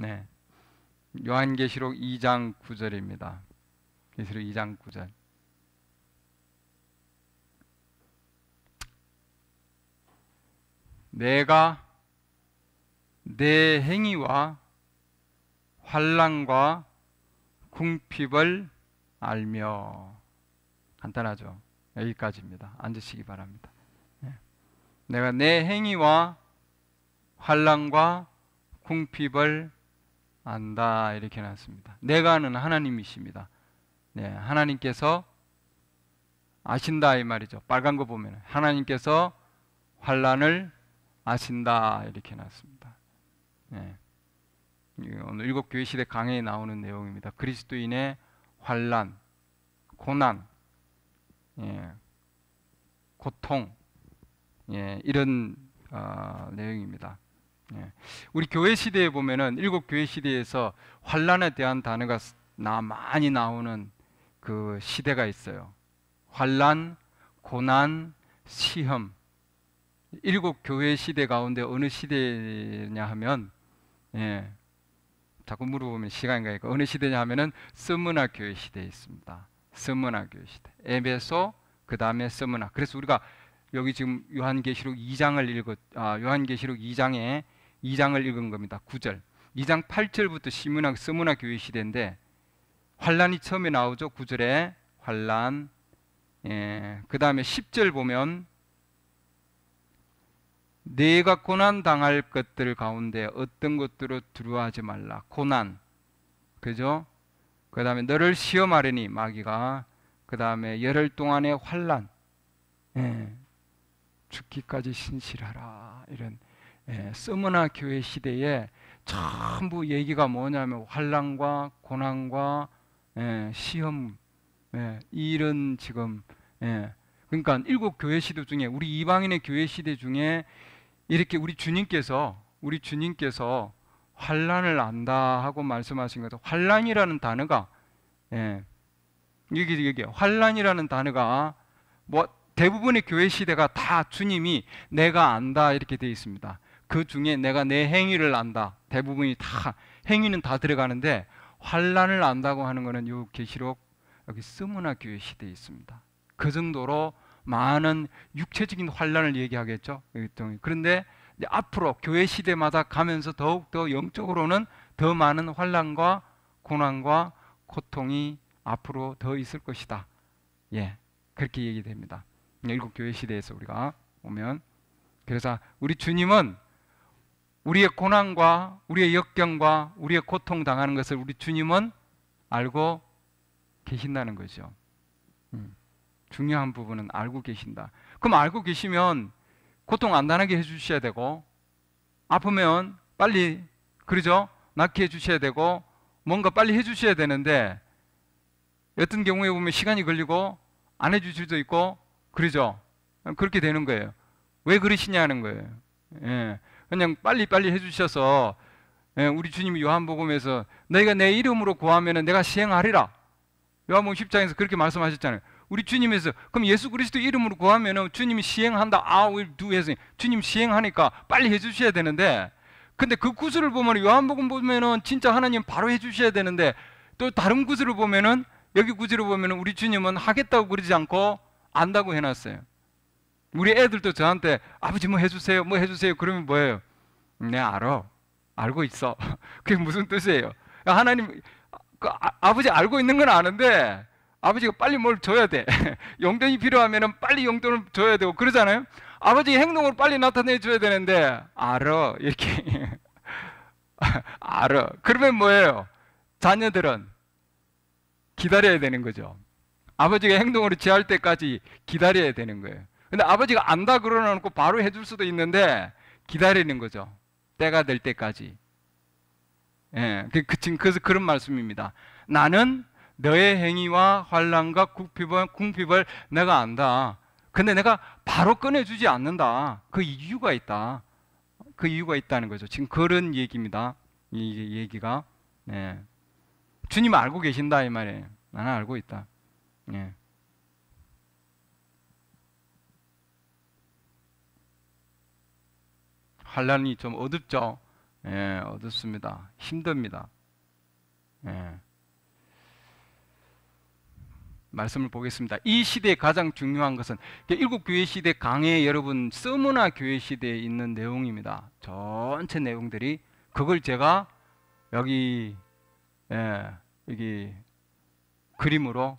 네. 요한계시록 2장 9절입니다. 계시록 2장 9절. 내가 내 행위와 환란과 궁핍을 알며 간단하죠. 여기까지입니다. 앉으시기 바랍니다. 네. 내가 내 행위와 환란과 궁핍을 안다 이렇게 해놨습니다. 내가는 하나님이십니다. 네, 하나님께서 아신다 이 말이죠. 빨간 거 보면 하나님께서 환란을 아신다 이렇게 해놨습니다. 네. 오늘 일곱 교회 시대 강의에 나오는 내용입니다. 그리스도인의 환란, 고난, 예, 고통, 예, 이런 어, 내용입니다. 예. 우리 교회 시대에 보면은 일곱 교회 시대에서 환란에 대한 단어가 나 많이 나오는 그 시대가 있어요. 환란, 고난, 시험. 일곱 교회 시대 가운데 어느 시대냐 하면 예. 자꾸 물어보면 시간이 가니까 어느 시대냐 하면은 서문화 교회 시대에 있습니다. 서문화 교회 시대. 에베소 그다음에 서문화. 그래서 우리가 여기 지금 요한계시록 2장을 읽었 아 요한계시록 2장에 2장을 읽은 겁니다. 9절. 2장 8절부터 시문학 서문학 교회 시대인데 환란이 처음에 나오죠. 9절에 환란. 예, 그다음에 10절 보면 내가 고난 당할 것들 가운데 어떤 것들을 두려워하지 말라. 고난. 그죠? 그다음에 너를 시험하려니 마귀가 그다음에 열흘 동안의 환란. 예, 죽기까지 신실하라. 이런 예, 서머나 교회 시대에 전부 얘기가 뭐냐면 환란과 고난과 예, 시험 예, 이런 지금 예. 그러니까 일곱 교회 시대 중에 우리 이방인의 교회 시대 중에 이렇게 우리 주님께서 우리 주님께서 환란을 안다 하고 말씀하신 것도 환란이라는 단어가 예, 여기 여기 환란이라는 단어가 뭐 대부분의 교회 시대가 다 주님이 내가 안다 이렇게 되어 있습니다. 그 중에 내가 내 행위를 안다. 대부분이 다 행위는 다 들어가는데 환란을 안다고 하는 것은 요 계시록 여기 스무나 교회 시대에 있습니다. 그 정도로 많은 육체적인 환란을 얘기하겠죠. 그런데 앞으로 교회 시대마다 가면서 더욱 더 영적으로는 더 많은 환란과 고난과 고통이 앞으로 더 있을 것이다. 예, 그렇게 얘기됩니다. 일곱 교회 시대에서 우리가 보면 그래서 우리 주님은 우리의 고난과 우리의 역경과 우리의 고통 당하는 것을 우리 주님은 알고 계신다는 거죠. 음, 중요한 부분은 알고 계신다. 그럼 알고 계시면 고통 안 당하게 해주셔야 되고 아프면 빨리 그러죠 낫게 해주셔야 되고 뭔가 빨리 해주셔야 되는데 어떤 경우에 보면 시간이 걸리고 안 해주실 수도 있고 그러죠 그렇게 되는 거예요 왜 그러시냐는 거예요 예. 그냥 빨리빨리 해주셔서 예, 우리 주님이 요한복음에서 너희가 내 이름으로 구하면 내가 시행하리라. 요한복음 10장에서 그렇게 말씀하셨잖아요. 우리 주님에서 그럼 예수 그리스도 이름으로 구하면 주님이 시행한다. 아, 우리 l l do 해서 주님 시행하니까 빨리 해주셔야 되는데 근데 그 구슬을 보면 요한복음 보면은 진짜 하나님 바로 해주셔야 되는데 또 다른 구슬을 보면은 여기 구슬을 보면은 우리 주님은 하겠다고 그러지 않고 안다고 해놨어요. 우리 애들도 저한테 아버지 뭐 해주세요, 뭐 해주세요. 그러면 뭐예요? 내 네, 알아, 알고 있어. 그게 무슨 뜻이에요? 하나님 그 아, 버지 알고 있는 건 아는데 아버지가 빨리 뭘 줘야 돼. 용돈이 필요하면 빨리 용돈을 줘야 되고 그러잖아요. 아버지 행동을 빨리 나타내 줘야 되는데 알아 이렇게 알아. 그러면 뭐예요? 자녀들은 기다려야 되는 거죠. 아버지가 행동으로 지할 때까지 기다려야 되는 거예요. 근데 아버지가 안다 그러놓고 바로 해줄 수도 있는데 기다리는 거죠. 때가 될 때까지. 예, 그, 그, 그래서 그런 말씀입니다. 나는 너의 행위와 환란과 궁핍을, 궁핍을 내가 안다. 근데 내가 바로 꺼내주지 않는다. 그 이유가 있다. 그 이유가 있다는 거죠. 지금 그런 얘기입니다. 이 얘기가. 예. 주님 알고 계신다 이 말이에요. 나는 알고 있다. 예. 환란이 좀 어둡죠. 예, 어둡습니다. 힘듭니다. 예. 말씀을 보겠습니다. 이시대 가장 중요한 것은 일곱 교회 시대 강해 여러분 서문화 교회 시대에 있는 내용입니다. 전체 내용들이 그걸 제가 여기 예, 여기 그림으로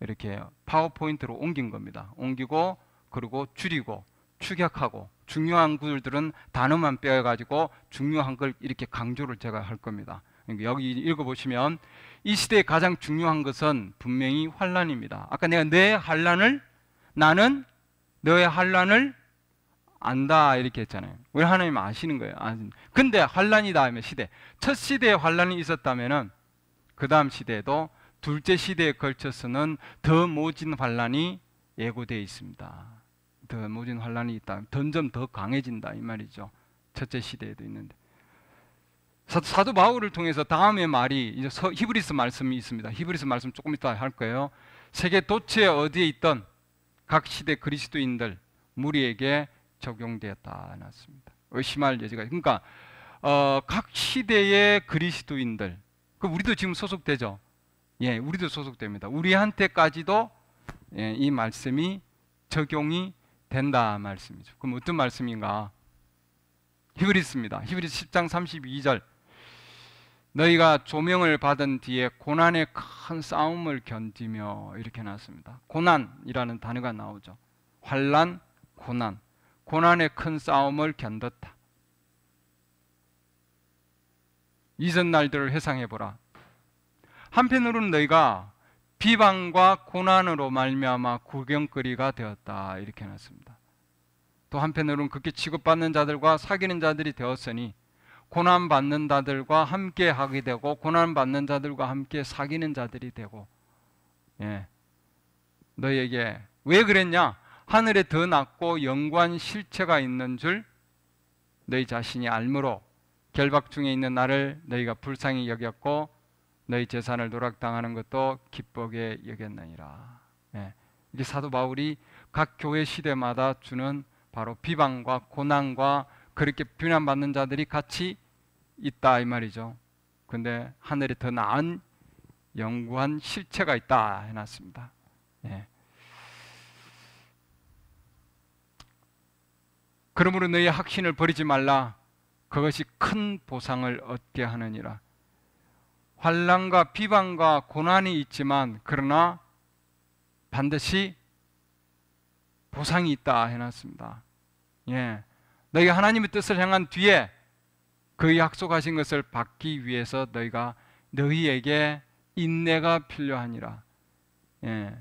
이렇게 파워포인트로 옮긴 겁니다. 옮기고 그리고 줄이고 축약하고 중요한 구절들은 단어만 빼가지고 중요한 걸 이렇게 강조를 제가 할 겁니다. 그러니까 여기 읽어보시면 이 시대의 가장 중요한 것은 분명히 환란입니다. 아까 내가 내 환란을 나는 너의 환란을 안다 이렇게 했잖아요. 우리 하나님 아시는 거예요. 아, 근데 환란이다 하면 시대 첫 시대에 환란이 있었다면은 그 다음 시대에도 둘째 시대에 걸쳐서는 더 모진 환란이 예고되어 있습니다. 더 모진 환란이 있다. 점점 더 강해진다 이 말이죠. 첫째 시대에도 있는데 사도 바울을 통해서 다음의 말이 이제 서, 히브리스 말씀이 있습니다. 히브리스 말씀 조금 이따 할 거예요. 세계 도체 어디에 있던 각 시대 그리스도인들 무리에게 적용되었다 났습니다. 의심할 여지가 그러니까 어, 각 시대의 그리스도인들 그 우리도 지금 소속되죠. 예, 우리도 소속됩니다. 우리한테까지도 예, 이 말씀이 적용이 된다 말씀이죠. 그럼 어떤 말씀인가? 히브리스입니다. 히브리스 10장 32절. 너희가 조명을 받은 뒤에 고난의 큰 싸움을 견디며 이렇게 나왔습니다. 고난이라는 단어가 나오죠. 환란, 고난. 고난의 큰 싸움을 견뎠다. 이전 날들을 회상해 보라. 한편으로는 너희가 비방과 고난으로 말미암아 구경거리가 되었다 이렇게 해놨습니다. 또 한편으로는 그렇게 취급받는 자들과 사귀는 자들이 되었으니 고난 받는 자들과 함께 하게 되고 고난 받는 자들과 함께 사귀는 자들이 되고 예. 너에게 왜 그랬냐? 하늘에 더 낮고 영관 실체가 있는 줄 너희 자신이 알므로 결박 중에 있는 나를 너희가 불쌍히 여겼고 너희 재산을 노락당하는 것도 기쁘게 여겼느니라. 예. 이게 사도 바울이 각 교회 시대마다 주는 바로 비방과 고난과 그렇게 비난받는 자들이 같이 있다 이 말이죠. 근데 하늘에 더 나은 영구한 실체가 있다 해놨습니다. 예. 그러므로 너희 확신을 버리지 말라. 그것이 큰 보상을 얻게 하느니라. 환란과 비방과 고난이 있지만 그러나 반드시 보상이 있다 해놨습니다. 예, 너희가 하나님의 뜻을 향한 뒤에 그 약속하신 것을 받기 위해서 너희가 너희에게 인내가 필요하니라. 예.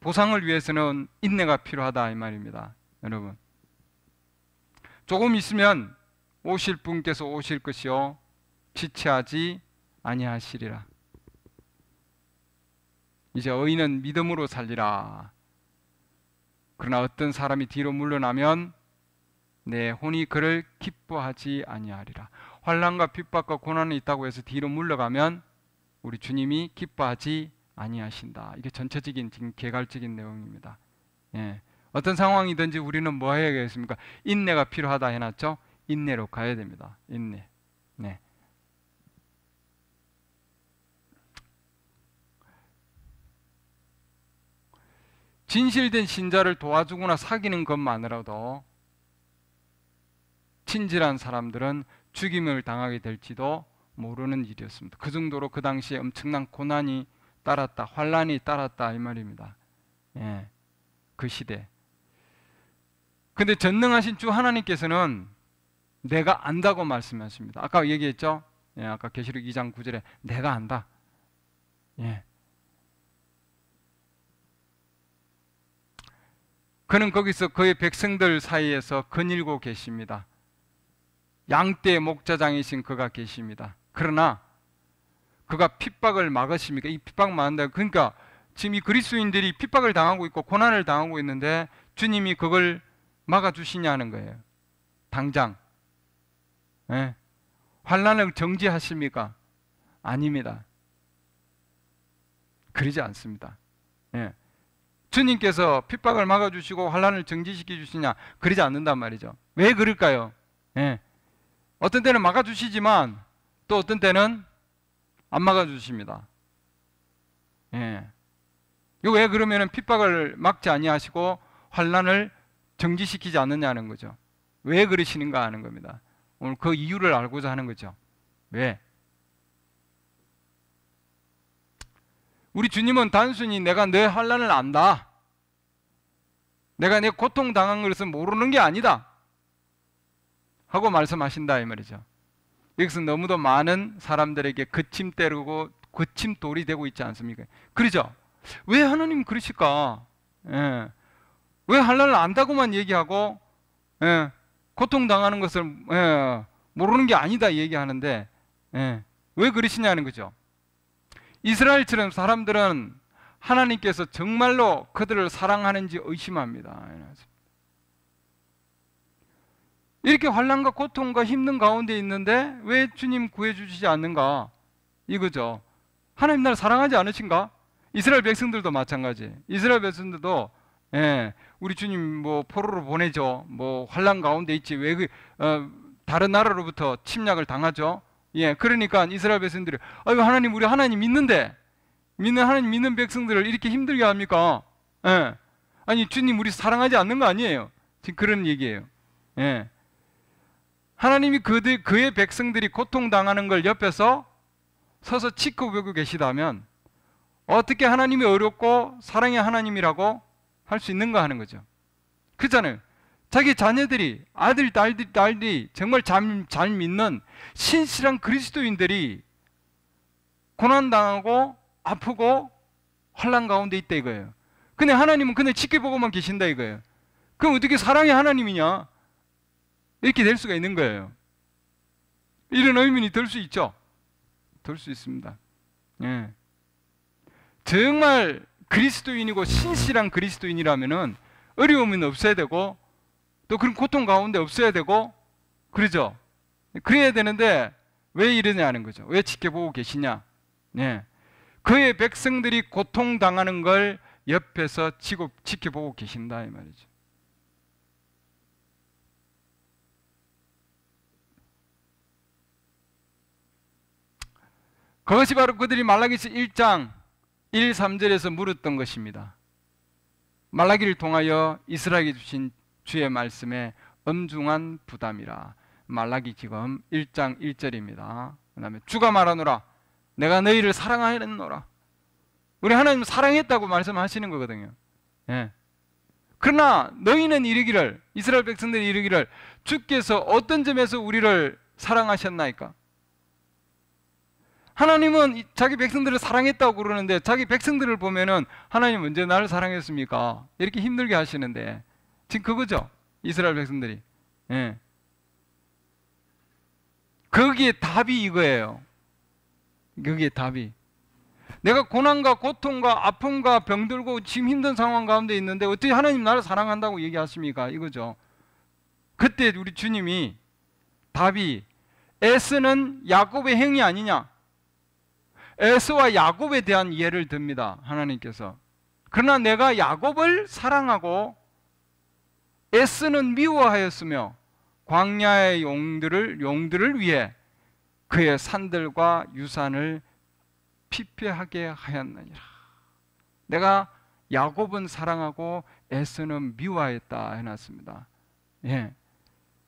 보상을 위해서는 인내가 필요하다 이 말입니다. 여러분. 조금 있으면 오실 분께서 오실 것이요 지체하지 아니하시리라. 이제 의인은 믿음으로 살리라. 그러나 어떤 사람이 뒤로 물러나면 내 혼이 그를 기뻐하지 아니하리라. 환란과 핍박과 고난이 있다고 해서 뒤로 물러가면 우리 주님이 기뻐하지 아니하신다. 이게 전체적인 지금 개괄적인 내용입니다. 예. 어떤 상황이든지 우리는 뭐 해야겠습니까? 인내가 필요하다 해놨죠. 인내로 가야 됩니다. 인내. 진실된 신자를 도와주거나 사귀는 것만으로도 친절한 사람들은 죽임을 당하게 될지도 모르는 일이었습니다. 그 정도로 그 당시에 엄청난 고난이 따랐다, 환란이 따랐다 이 말입니다. 예, 그 시대. 근데 전능하신 주 하나님께서는 내가 안다고 말씀하십니다. 아까 얘기했죠. 예, 아까 계시록 2장 9절에 내가 안다. 예. 그는 거기서 그의 백성들 사이에서 거닐고 계십니다. 양떼 목자장이신 그가 계십니다. 그러나 그가 핍박을 막으십니까? 이 핍박 막는다. 그러니까 지금 이 그리스도인들이 핍박을 당하고 있고 고난을 당하고 있는데 주님이 그걸 막아주시냐는 거예요. 당장. 예. 환란을 정지하십니까? 아닙니다. 그러지 않습니다. 예. 주님께서 핍박을 막아주시고 환란을 정지시켜 주시냐 그러지 않는단 말이죠. 왜 그럴까요? 예. 어떤 때는 막아주시지만 또 어떤 때는 안 막아주십니다. 예. 이왜 그러면은 핍박을 막지 아니하시고 환란을 정지시키지 않느냐는 거죠. 왜 그러시는가 하는 겁니다. 오늘 그 이유를 알고자 하는 거죠. 왜? 우리 주님은 단순히 내가 내 환란을 안다. 내가 내 고통 당한 것을 모르는 게 아니다. 하고 말씀하신다 이 말이죠. 여기서 너무도 많은 사람들에게 그침 때리고 그침 돌이 되고 있지 않습니까? 그러죠. 왜 하나님 그러실까? 예. 왜 환란을 안다고만 얘기하고 예. 고통 당하는 것을 예. 모르는 게 아니다 얘기하는데 예, 왜 그러시냐는 거죠. 이스라엘처럼 사람들은 하나님께서 정말로 그들을 사랑하는지 의심합니다. 이렇게 환란과 고통과 힘든 가운데 있는데 왜 주님 구해주시지 않는가? 이거죠. 하나님 나를 사랑하지 않으신가? 이스라엘 백성들도 마찬가지. 이스라엘 백성들도 예, 우리 주님 뭐 포로로 보내죠. 뭐 환란 가운데 있지 왜 그, 어, 다른 나라로부터 침략을 당하죠. 예, 그러니까 이스라엘 백성들이 아유 하나님 우리 하나님 믿는데 믿는 하나님 믿는 백성들을 이렇게 힘들게 합니까? 예. 아니 주님 우리 사랑하지 않는 거 아니에요? 지금 그런 얘기예요. 예. 하나님이 그들 그의 백성들이 고통 당하는 걸 옆에서 서서 치고보고 계시다면 어떻게 하나님이 어렵고 사랑의 하나님이라고 할 수 있는가 하는 거죠. 그잖아요. 자기 자녀들이 아들, 딸들, 딸들이 정말 잘, 잘 믿는 신실한 그리스도인들이 고난당하고 아프고 환란 가운데 있다 이거예요. 근데 하나님은 그냥 지켜보고만 계신다 이거예요. 그럼 어떻게 사랑의 하나님이냐? 이렇게 될 수가 있는 거예요. 이런 의문이 들 수 있죠. 들 수 있습니다. 예. 정말 그리스도인이고 신실한 그리스도인이라면은 어려움은 없어야 되고 또 그런 고통 가운데 없어야 되고 그러죠. 그래야 되는데 왜 이러냐는 거죠. 왜 지켜보고 계시냐? 네. 그의 백성들이 고통 당하는 걸 옆에서 지고, 지켜보고 계신다 이 말이죠. 그것이 바로 그들이 말라기서 1장 1, 3절에서 물었던 것입니다. 말라기를 통하여 이스라엘에 주신 주의 말씀에 엄중한 부담이라. 말라기 지금 1장 1절입니다. 그다음에 주가 말하노라 내가 너희를 사랑하였노라. 우리 하나님 사랑했다고 말씀하시는 거거든요. 예. 그러나 너희는 이르기를 이스라엘 백성들이 이르기를 주께서 어떤 점에서 우리를 사랑하셨나이까? 하나님은 자기 백성들을 사랑했다고 그러는데 자기 백성들을 보면은 하나님 언제 나를 사랑했습니까? 이렇게 힘들게 하시는데 지금 그거죠. 이스라엘 백성들이. 예. 거기에 답이 이거예요. 거기에 답이. 내가 고난과 고통과 아픔과 병들고 지금 힘든 상황 가운데 있는데 어떻게 하나님 나를 사랑한다고 얘기하십니까? 이거죠. 그때 우리 주님이 답이 에스는 야곱의 행위 아니냐? 에스와 야곱에 대한 예를 듭니다. 하나님께서. 그러나 내가 야곱을 사랑하고 에스는 미워하였으며 광야의 용들을 용들을 위해 그의 산들과 유산을 피폐하게 하였느니라. 내가 야곱은 사랑하고 에스는 미워했다 해놨습니다. 예.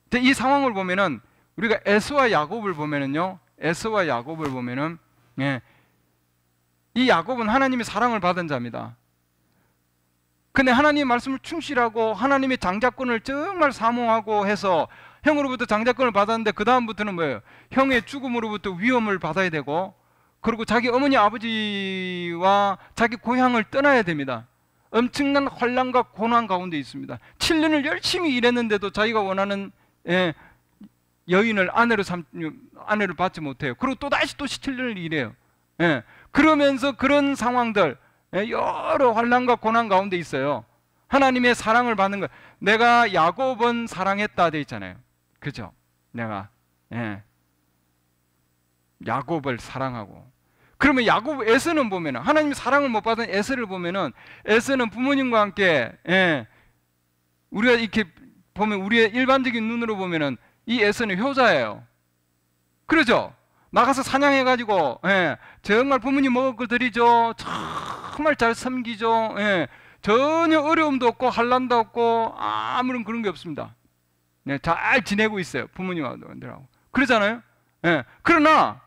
근데 이 상황을 보면은 우리가 에스와 야곱을 보면은요, 에스와 야곱을 보면은 예. 이 야곱은 하나님의 사랑을 받은 자입니다. 근데 하나님 말씀을 충실하고 하나님의 장자권을 정말 사모하고 해서 형으로부터 장자권을 받았는데 그 다음부터는 뭐예요? 형의 죽음으로부터 위험을 받아야 되고 그리고 자기 어머니 아버지와 자기 고향을 떠나야 됩니다. 엄청난 환란과 고난 가운데 있습니다. 7년을 열심히 일했는데도 자기가 원하는 예, 여인을 아내로 삼, 아내를 받지 못해요. 그리고 또 다시 또 17년을 일해요. 예. 그러면서 그런 상황들 예, 여러 환란과 고난 가운데 있어요. 하나님의 사랑을 받는 것. 내가 야곱은 사랑했다 돼 있잖아요. 그죠? 내가 예. 야곱을 사랑하고 그러면 야곱 에서는 보면은 하나님 사랑을 못 받은 에서를 보면은 에서는 부모님과 함께 예. 우리가 이렇게 보면 우리의 일반적인 눈으로 보면은 이 에서는 효자예요. 그러죠? 나가서 사냥해 가지고 예. 정말 부모님 먹을 거 드리죠. 정말 잘 섬기죠. 예. 전혀 어려움도 없고 한란도 없고 아무런 그런 게 없습니다. 예, 잘 지내고 있어요. 부모님하고 그러잖아요. 예. 그러나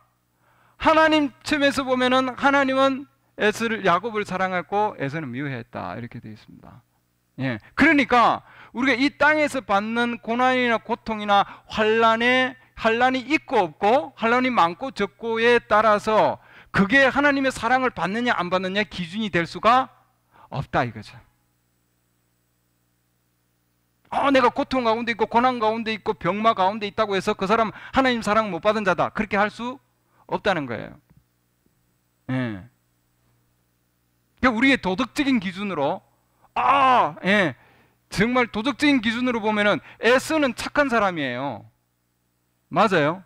하나님 측에서 보면은 하나님은 에스를 야곱을 사랑했고 에서는 미워했다 이렇게 되어 있습니다. 예. 그러니까 우리가 이 땅에서 받는 고난이나 고통이나 환란에 환란이 있고 없고 환란이 많고 적고에 따라서 그게 하나님의 사랑을 받느냐 안 받느냐 기준이 될 수가 없다 이거죠. 어, 내가 고통 가운데 있고 고난 가운데 있고 병마 가운데 있다고 해서 그 사람 하나님 사랑 못 받은 자다 그렇게 할 수 없다는 거예요. 예. 그러니까 우리의 도덕적인 기준으로 아, 예. 정말 도덕적인 기준으로 보면은 에는 착한 사람이에요. 맞아요.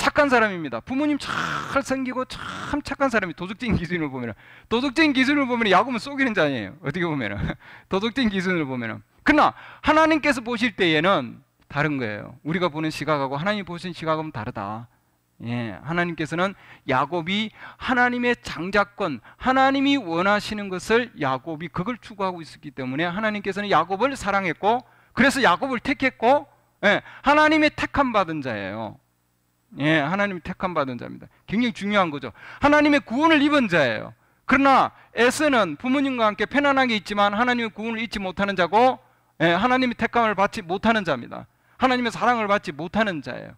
착한 사람입니다. 부모님 잘 생기고 참 착한 사람이 도덕적인 기준을 보면 도덕적인 기준을 보면 야곱은 속이는 자아니요 어떻게 보면 도덕적인 기준을 보면 그러나 하나님께서 보실 때에는 다른 거예요. 우리가 보는 시각하고 하나님 보신 시각은 다르다. 예, 하나님께서는 야곱이 하나님의 장자권, 하나님이 원하시는 것을 야곱이 그걸 추구하고 있었기 때문에 하나님께서는 야곱을 사랑했고 그래서 야곱을 택했고 예, 하나님의 택함 받은 자예요. 예, 하나님이 택함 받은 자입니다. 굉장히 중요한 거죠. 하나님의 구원을 입은 자예요. 그러나 에스는 부모님과 함께 편안하게 있지만 하나님의 구원을 잊지 못하는 자고 예, 하나님의 택함을 받지 못하는 자입니다. 하나님의 사랑을 받지 못하는 자예요.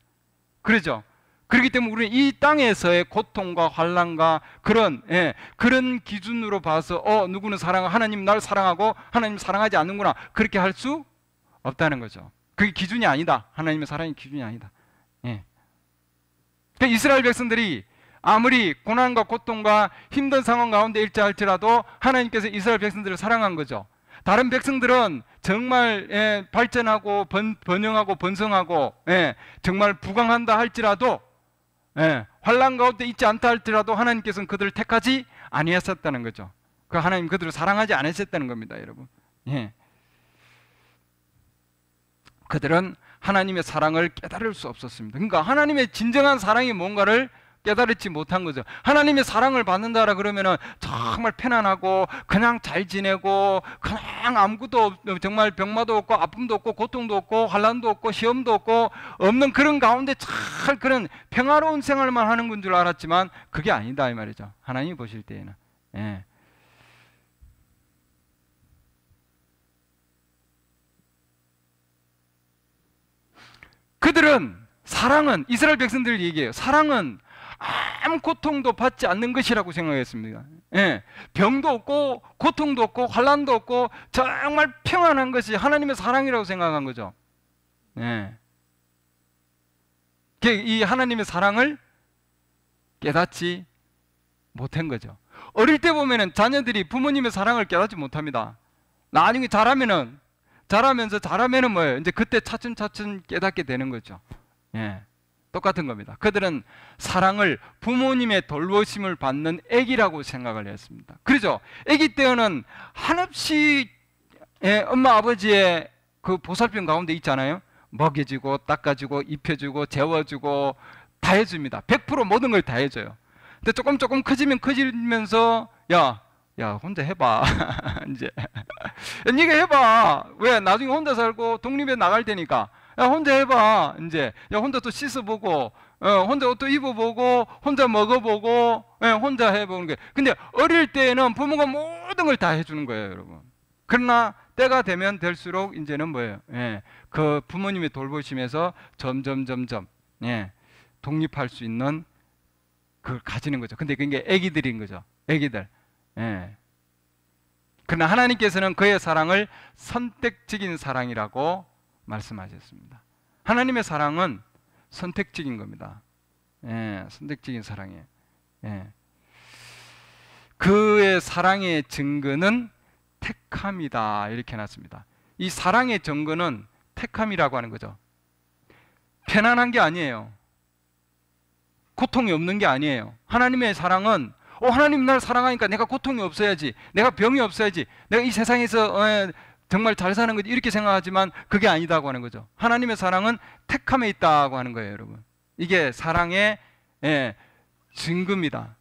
그러죠? 그렇기 때문에 우리는 이 땅에서의 고통과 환란과 그런 예, 그런 기준으로 봐서 어 누구는 사랑 하나님 날 사랑하고 하나님 사랑하지 않는구나 그렇게 할 수 없다는 거죠. 그게 기준이 아니다. 하나님의 사랑이 기준이 아니다. 네, 이스라엘 백성들이 아무리 고난과 고통과 힘든 상황 가운데 일자할지라도 하나님께서 이스라엘 백성들을 사랑한 거죠. 다른 백성들은 정말 예, 발전하고 번, 영하고 번성하고 예, 정말 부강한다 할지라도 예, 환란 가운데 있지 않다 할지라도 하나님께서는 그들을 택하지 아니하셨다는 거죠. 그 하나님 그들을 사랑하지 않으셨다는 겁니다, 여러분. 예. 그들은 하나님의 사랑을 깨달을 수 없었습니다. 그러니까 하나님의 진정한 사랑이 뭔가를 깨달지 못한 거죠. 하나님의 사랑을 받는다라 그러면은 정말 편안하고 그냥 잘 지내고 그냥 아무것도 없, 정말 병마도 없고 아픔도 없고 고통도 없고 환란도 없고 시험도 없고 없는 그런 가운데 잘 그런 평화로운 생활만 하는 건 줄 알았지만 그게 아니다 이 말이죠. 하나님이 보실 때에는. 예. 그들은 사랑은 이스라엘 백성들 얘기예요. 사랑은 아무 고통도 받지 않는 것이라고 생각했습니다. 예, 병도 없고 고통도 없고 환란도 없고 정말 평안한 것이 하나님의 사랑이라고 생각한 거죠. 예. 그 이 하나님의 사랑을 깨닫지 못한 거죠. 어릴 때 보면은 자녀들이 부모님의 사랑을 깨닫지 못합니다. 나중에 자라면은 자라면서 자라면은 뭐예요? 이제 그때 차츰차츰 깨닫게 되는 거죠. 예. 똑같은 겁니다. 그들은 사랑을 부모님의 돌보심을 받는 애기라고 생각을 했습니다. 그렇죠? 애기 때는 한없이 예, 엄마 아버지의 그 보살핌 가운데 있잖아요. 먹여주고 닦아주고 입혀주고 재워주고 다 해줍니다. 100% 모든 걸 다 해줘요. 근데 조금 조금 커지면 커지면서 야야 혼자 해봐 이제 네가 해봐 왜 나중에 혼자 살고 독립에 나갈 테니까 야 혼자 해봐 이제 야 혼자 또 씻어보고 어, 혼자 옷도 입어보고 혼자 먹어보고 예, 혼자 해보는 게 근데 어릴 때에는 부모가 모든 걸 다 해주는 거예요 여러분 그러나 때가 되면 될수록 이제는 뭐예요 예, 그 부모님의 돌보심에서 점점 점점 예, 독립할 수 있는 그걸 가지는 거죠 근데 그게 애기들인 거죠 애기들 예. 그러나 하나님께서는 그의 사랑을 선택적인 사랑이라고 말씀하셨습니다. 하나님의 사랑은 선택적인 겁니다. 예, 선택적인 사랑이에요. 예. 그의 사랑의 증거는 택함이다. 이렇게 해놨습니다. 이 사랑의 증거는 택함이라고 하는 거죠. 편안한 게 아니에요. 고통이 없는 게 아니에요. 하나님의 사랑은 어, 하나님 날 사랑하니까 내가 고통이 없어야지. 내가 병이 없어야지. 내가 이 세상에서 어, 정말 잘 사는 거지. 이렇게 생각하지만 그게 아니다고 하는 거죠. 하나님의 사랑은 택함에 있다고 하는 거예요, 여러분. 이게 사랑의 예, 증거입니다.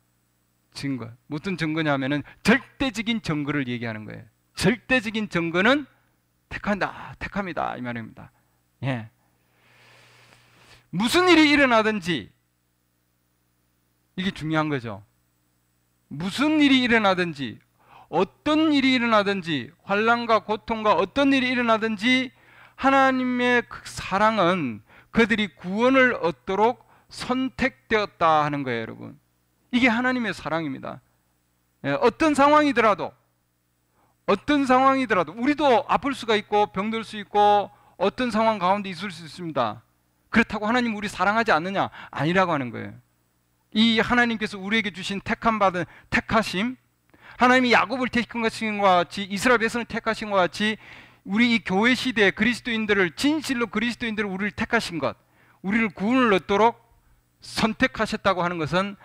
증거. 무슨 증거냐면은 절대적인 증거를 얘기하는 거예요. 절대적인 증거는 택한다, 택합니다. 이 말입니다. 예. 무슨 일이 일어나든지 이게 중요한 거죠. 무슨 일이 일어나든지 어떤 일이 일어나든지 환란과 고통과 어떤 일이 일어나든지 하나님의 그 사랑은 그들이 구원을 얻도록 선택되었다 하는 거예요, 여러분. 이게 하나님의 사랑입니다. 예, 어떤 상황이더라도 어떤 상황이더라도 우리도 아플 수가 있고 병들 수 있고 어떤 상황 가운데 있을 수 있습니다. 그렇다고 하나님 우리 사랑하지 않느냐? 아니라고 하는 거예요. 이 하나님께서 우리에게 주신 택함 받은 택하심, 하나님이 야곱을 택하신 것과 같이 이스라엘 에서는 택하신 것 같이 우리 이 교회 시대에 그리스도인들을 진실로 그리스도인들을 우리를 택하신 것, 우리를 구원을 얻도록 선택하셨다고 하는 것은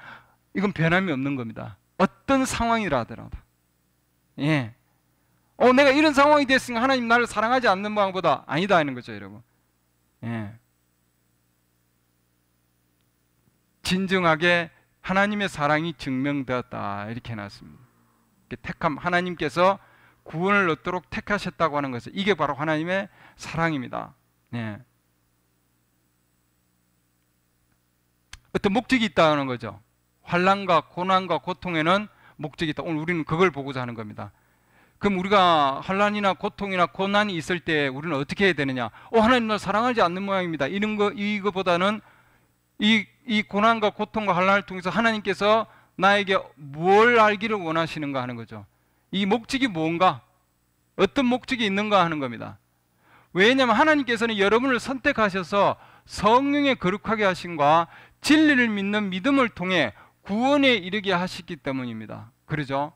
이건 변함이 없는 겁니다. 어떤 상황이라 하더라도. 예. 어, 내가 이런 상황이 됐으니까 하나님 나를 사랑하지 않는 방보다 아니다 하는 거죠, 여러분. 예. 진정하게 하나님의 사랑이 증명되었다 이렇게 해놨습니다. 택함 하나님께서 구원을 얻도록 택하셨다고 하는 것은 이게 바로 하나님의 사랑입니다. 네. 어떤 목적이 있다는 거죠. 환란과 고난과 고통에는 목적이 있다. 오늘 우리는 그걸 보고자 하는 겁니다. 그럼 우리가 환란이나 고통이나 고난이 있을 때 우리는 어떻게 해야 되느냐? 어 하나님 날 사랑하지 않는 모양입니다. 이런 거 이거보다는 이이 고난과 고통과 환란을 통해서 하나님께서 나에게 뭘 알기를 원하시는가 하는 거죠. 이 목적이 뭔가? 어떤 목적이 있는가 하는 겁니다. 왜냐하면 하나님께서는 여러분을 선택하셔서 성령의 거룩하게 하신과 진리를 믿는 믿음을 통해 구원에 이르게 하시기 때문입니다. 그러죠?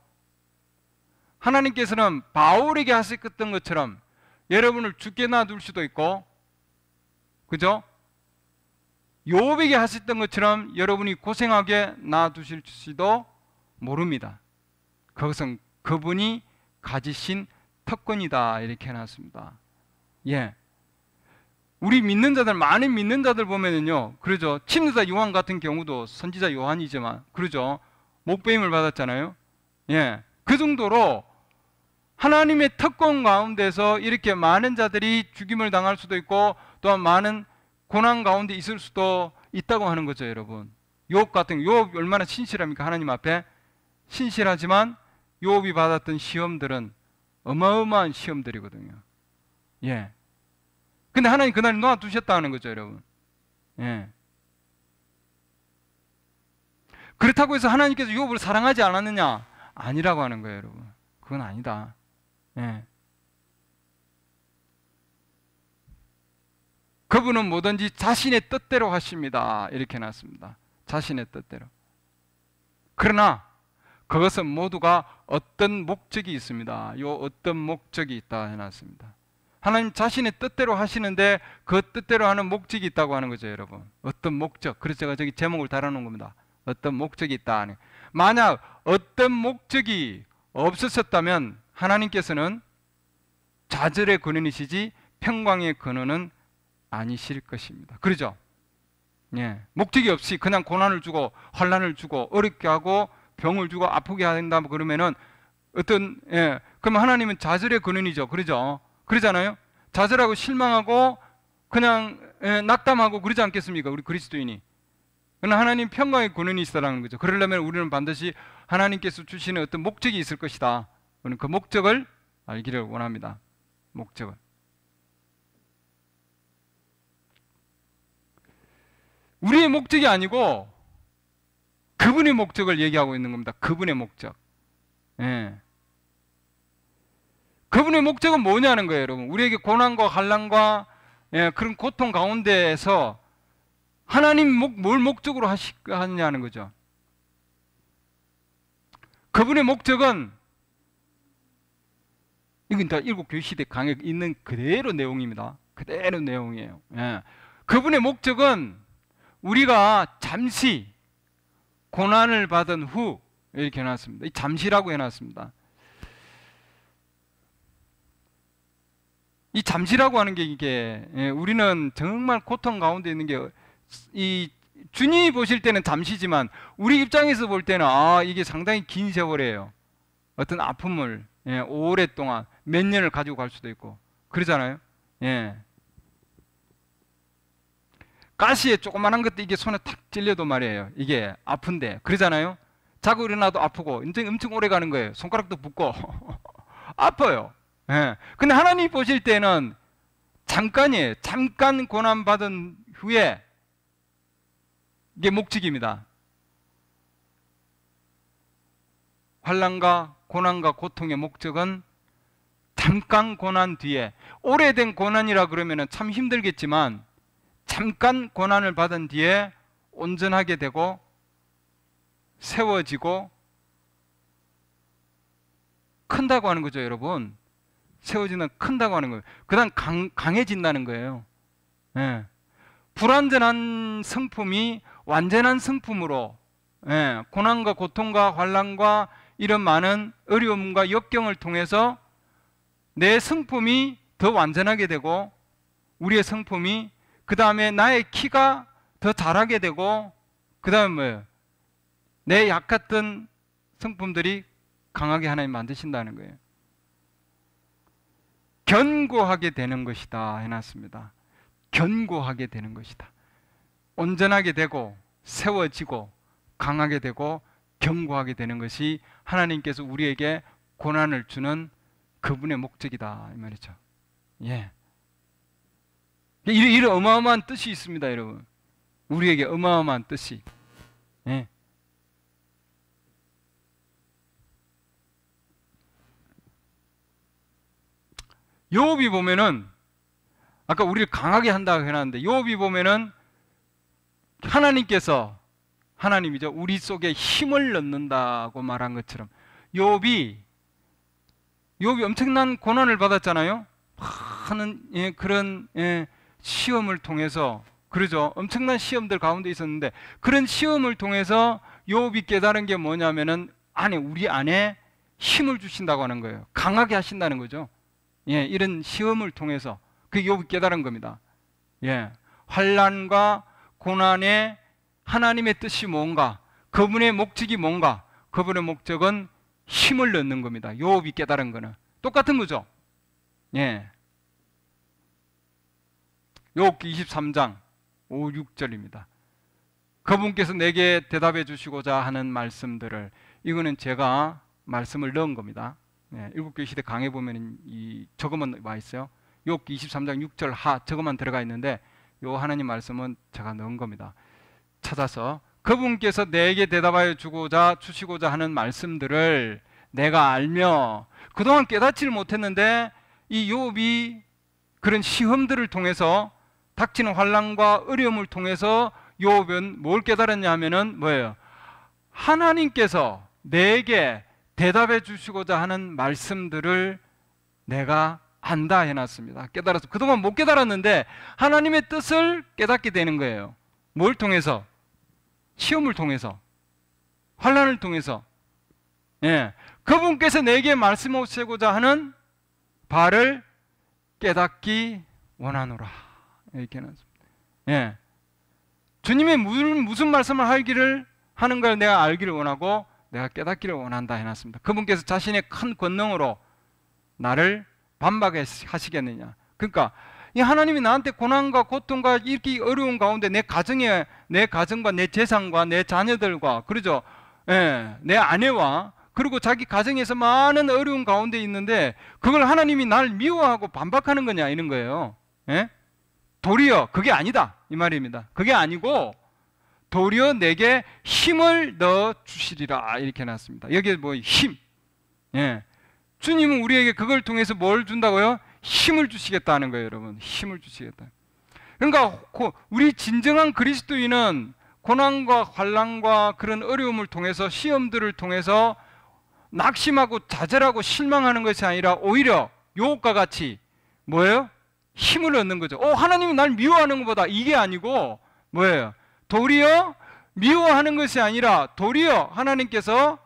하나님께서는 바울에게 하셨던 것처럼 여러분을 죽게 놔둘 수도 있고, 그죠? 요백이 하셨던 것처럼 여러분이 고생하게 놔두실지도 모릅니다. 그것은 그분이 가지신 특권이다 이렇게 해놨습니다. 예. 우리 믿는 자들 많은 믿는 자들 보면은요 그러죠 침례사 요한 같은 경우도 선지자 요한이지만 그러죠 목배임을 받았잖아요 예그 정도로 하나님의 특권 가운데서 이렇게 많은 자들이 죽임을 당할 수도 있고 또한 많은 고난 가운데 있을 수도 있다고 하는 거죠, 여러분. 요 같은 요 얼마나 신실합니까? 하나님 앞에 신실하지만 요이 받았던 시험들은 어마어마한 시험들이거든요. 예. 근데 하나님 그날 놔두셨다는 거죠, 여러분. 예. 그렇다고 해서 하나님께서 요을 사랑하지 않았느냐? 아니라고 하는 거예요, 여러분. 그건 아니다. 예. 그분은 뭐든지 자신의 뜻대로 하십니다. 이렇게 놨습니다. 자신의 뜻대로. 그러나 그것은 모두가 어떤 목적이 있습니다. 요 어떤 목적이 있다 해놨습니다. 하나님 자신의 뜻대로 하시는데 그 뜻대로 하는 목적이 있다고 하는 거죠, 여러분. 어떤 목적. 그래서 제가 저기 제목을 달아놓은 겁니다. 어떤 목적이 있다. 만약 어떤 목적이 없었었다면 하나님께서는 좌절의 근원이시지 평강의 근원은 아니실 것입니다. 그러죠? 예. 목적이 없이 그냥 고난을 주고 환란을 주고 어렵게 하고 병을 주고 아프게 한다 그러면은 어떤 예. 그럼 하나님은 좌절의 근원이죠. 그러죠? 그러잖아요. 좌절하고 실망하고 그냥 예, 낙담하고 그러지 않겠습니까? 우리 그리스도인이. 그러나 하나님 평강의 근원이 있다라는 거죠. 그러려면 우리는 반드시 하나님께서 주시는 어떤 목적이 있을 것이다. 우리는 그 목적을 알기를 원합니다. 목적을. 우리의 목적이 아니고 그분의 목적을 얘기하고 있는 겁니다. 그분의 목적. 예. 그분의 목적은 뭐냐는 거예요, 여러분. 우리에게 고난과 환란과 예, 그런 고통 가운데에서 하나님 목, 뭘 목적으로 하시, 하느냐는 거죠. 그분의 목적은 이건 다 일곱 교회 시대 강에 있는 그대로 내용입니다. 그대로 내용이에요. 예. 그분의 목적은 우리가 잠시 고난을 받은 후 이렇게 해놨습니다. 잠시라고 해놨습니다. 이 잠시라고 하는 게 이게 예, 우리는 정말 고통 가운데 있는 게 이 주님이 보실 때는 잠시지만 우리 입장에서 볼 때는 아 이게 상당히 긴 세월이에요. 어떤 아픔을 예, 오랫동안 몇 년을 가지고 갈 수도 있고 그러잖아요. 예. 가시에 조그만한 것도 이게 손에 탁 찔려도 말이에요. 이게 아픈데. 그러잖아요. 자고 일어나도 아프고, 인제 엄청 오래 가는 거예요. 손가락도 붓고. 아파요. 예. 근데 하나님 보실 때는 잠깐이에요. 잠깐 고난받은 후에 이게 목적입니다. 환란과 고난과 고통의 목적은 잠깐 고난 뒤에 오래된 고난이라 그러면 참 힘들겠지만 잠깐 고난을 받은 뒤에 온전하게 되고 세워지고 큰다고 하는 거죠, 여러분. 세워지는 큰다고 하는 거예요. 그다음 강, 강해진다는 거예요. 예. 불완전한 성품이 완전한 성품으로 예. 고난과 고통과 환란과 이런 많은 어려움과 역경을 통해서 내 성품이 더 완전하게 되고 우리의 성품이 그 다음에 나의 키가 더 자라게 되고 그 다음에 뭐예요? 내 약했던 성품들이 강하게 하나님 만드신다는 거예요. 견고하게 되는 것이다 해놨습니다. 견고하게 되는 것이다. 온전하게 되고 세워지고 강하게 되고 견고하게 되는 것이 하나님께서 우리에게 고난을 주는 그분의 목적이다 이 말이죠. 예. 이런, 이런 어마어마한 뜻이 있습니다, 여러분. 우리에게 어마어마한 뜻이. 예. 요업이 보면은 아까 우리를 강하게 한다고 해놨는데 요업이 보면은 하나님께서 하나님이죠 우리 속에 힘을 넣는다고 말한 것처럼 요업이 요업이 엄청난 고난을 받았잖아요. 많은 예, 그런 예, 시험을 통해서 그러죠. 엄청난 시험들 가운데 있었는데 그런 시험을 통해서 요업이 깨달은 게 뭐냐면은 안에 우리 안에 힘을 주신다고 하는 거예요. 강하게 하신다는 거죠. 예, 이런 시험을 통해서 그 요업이 깨달은 겁니다. 예, 환란과 고난에 하나님의 뜻이 뭔가, 그분의 목적이 뭔가, 그분의 목적은 힘을 넣는 겁니다. 요업이 깨달은 거는 똑같은 거죠. 예, 요기 23장 5, 6절입니다. 그분께서 내게 대답해 주시고자 하는 말씀들을 이거는 제가 말씀을 넣은 겁니다. 네, 일국교 시대 강해 보면 이 저거만 와 있어요. 욥 23장 6절 하 저거만 들어가 있는데 요 하나님 말씀은 제가 넣은 겁니다. 찾아서 그분께서 내게 대답하여 주고자 주시고자 하는 말씀들을 내가 알며 그동안 깨닫지를 못했는데 이 욥이 그런 시험들을 통해서 닥치는 환란과 어려움을 통해서 요업은 뭘 깨달았냐 하면은 뭐예요? 하나님께서 내게 대답해 주시고자 하는 말씀들을 내가 안다 해놨습니다. 깨달아서 그동안 못 깨달았는데 하나님의 뜻을 깨닫게 되는 거예요. 뭘 통해서? 시험을 통해서, 환란을 통해서. 예, 그분께서 내게 말씀하시고자 하는 바를 깨닫기 원하노라. 이렇게 해놨습니다. 예. 주님이 무슨, 무슨 말씀을 하기를 하는 걸 내가 알기를 원하고 내가 깨닫기를 원한다 해놨습니다. 그분께서 자신의 큰 권능으로 나를 반박하시겠느냐. 그러니까 이 하나님이 나한테 고난과 고통과 이렇게 어려운 가운데 내 가정에 내 가정과 내 재산과 내 자녀들과 그러죠. 예, 내 아내와 그리고 자기 가정에서 많은 어려운 가운데 있는데 그걸 하나님이 날 미워하고 반박하는 거냐 이런 거예요. 예? 도리어 그게 아니다 이 말입니다. 그게 아니고 도리어 내게 힘을 넣어 주시리라 아, 이렇게 해놨습니다. 여기에 뭐 힘, 예. 주님은 우리에게 그걸 통해서 뭘 준다고요? 힘을 주시겠다는 거예요, 여러분. 힘을 주시겠다. 그러니까 우리 진정한 그리스도인은 고난과 환란과 그런 어려움을 통해서 시험들을 통해서 낙심하고 좌절하고 실망하는 것이 아니라 오히려 요옥과 같이 뭐예요? 힘을 얻는 거죠. 어, 하나님이 날 미워하는 것보다 이게 아니고 뭐예요? 도리어 미워하는 것이 아니라 도리어 하나님께서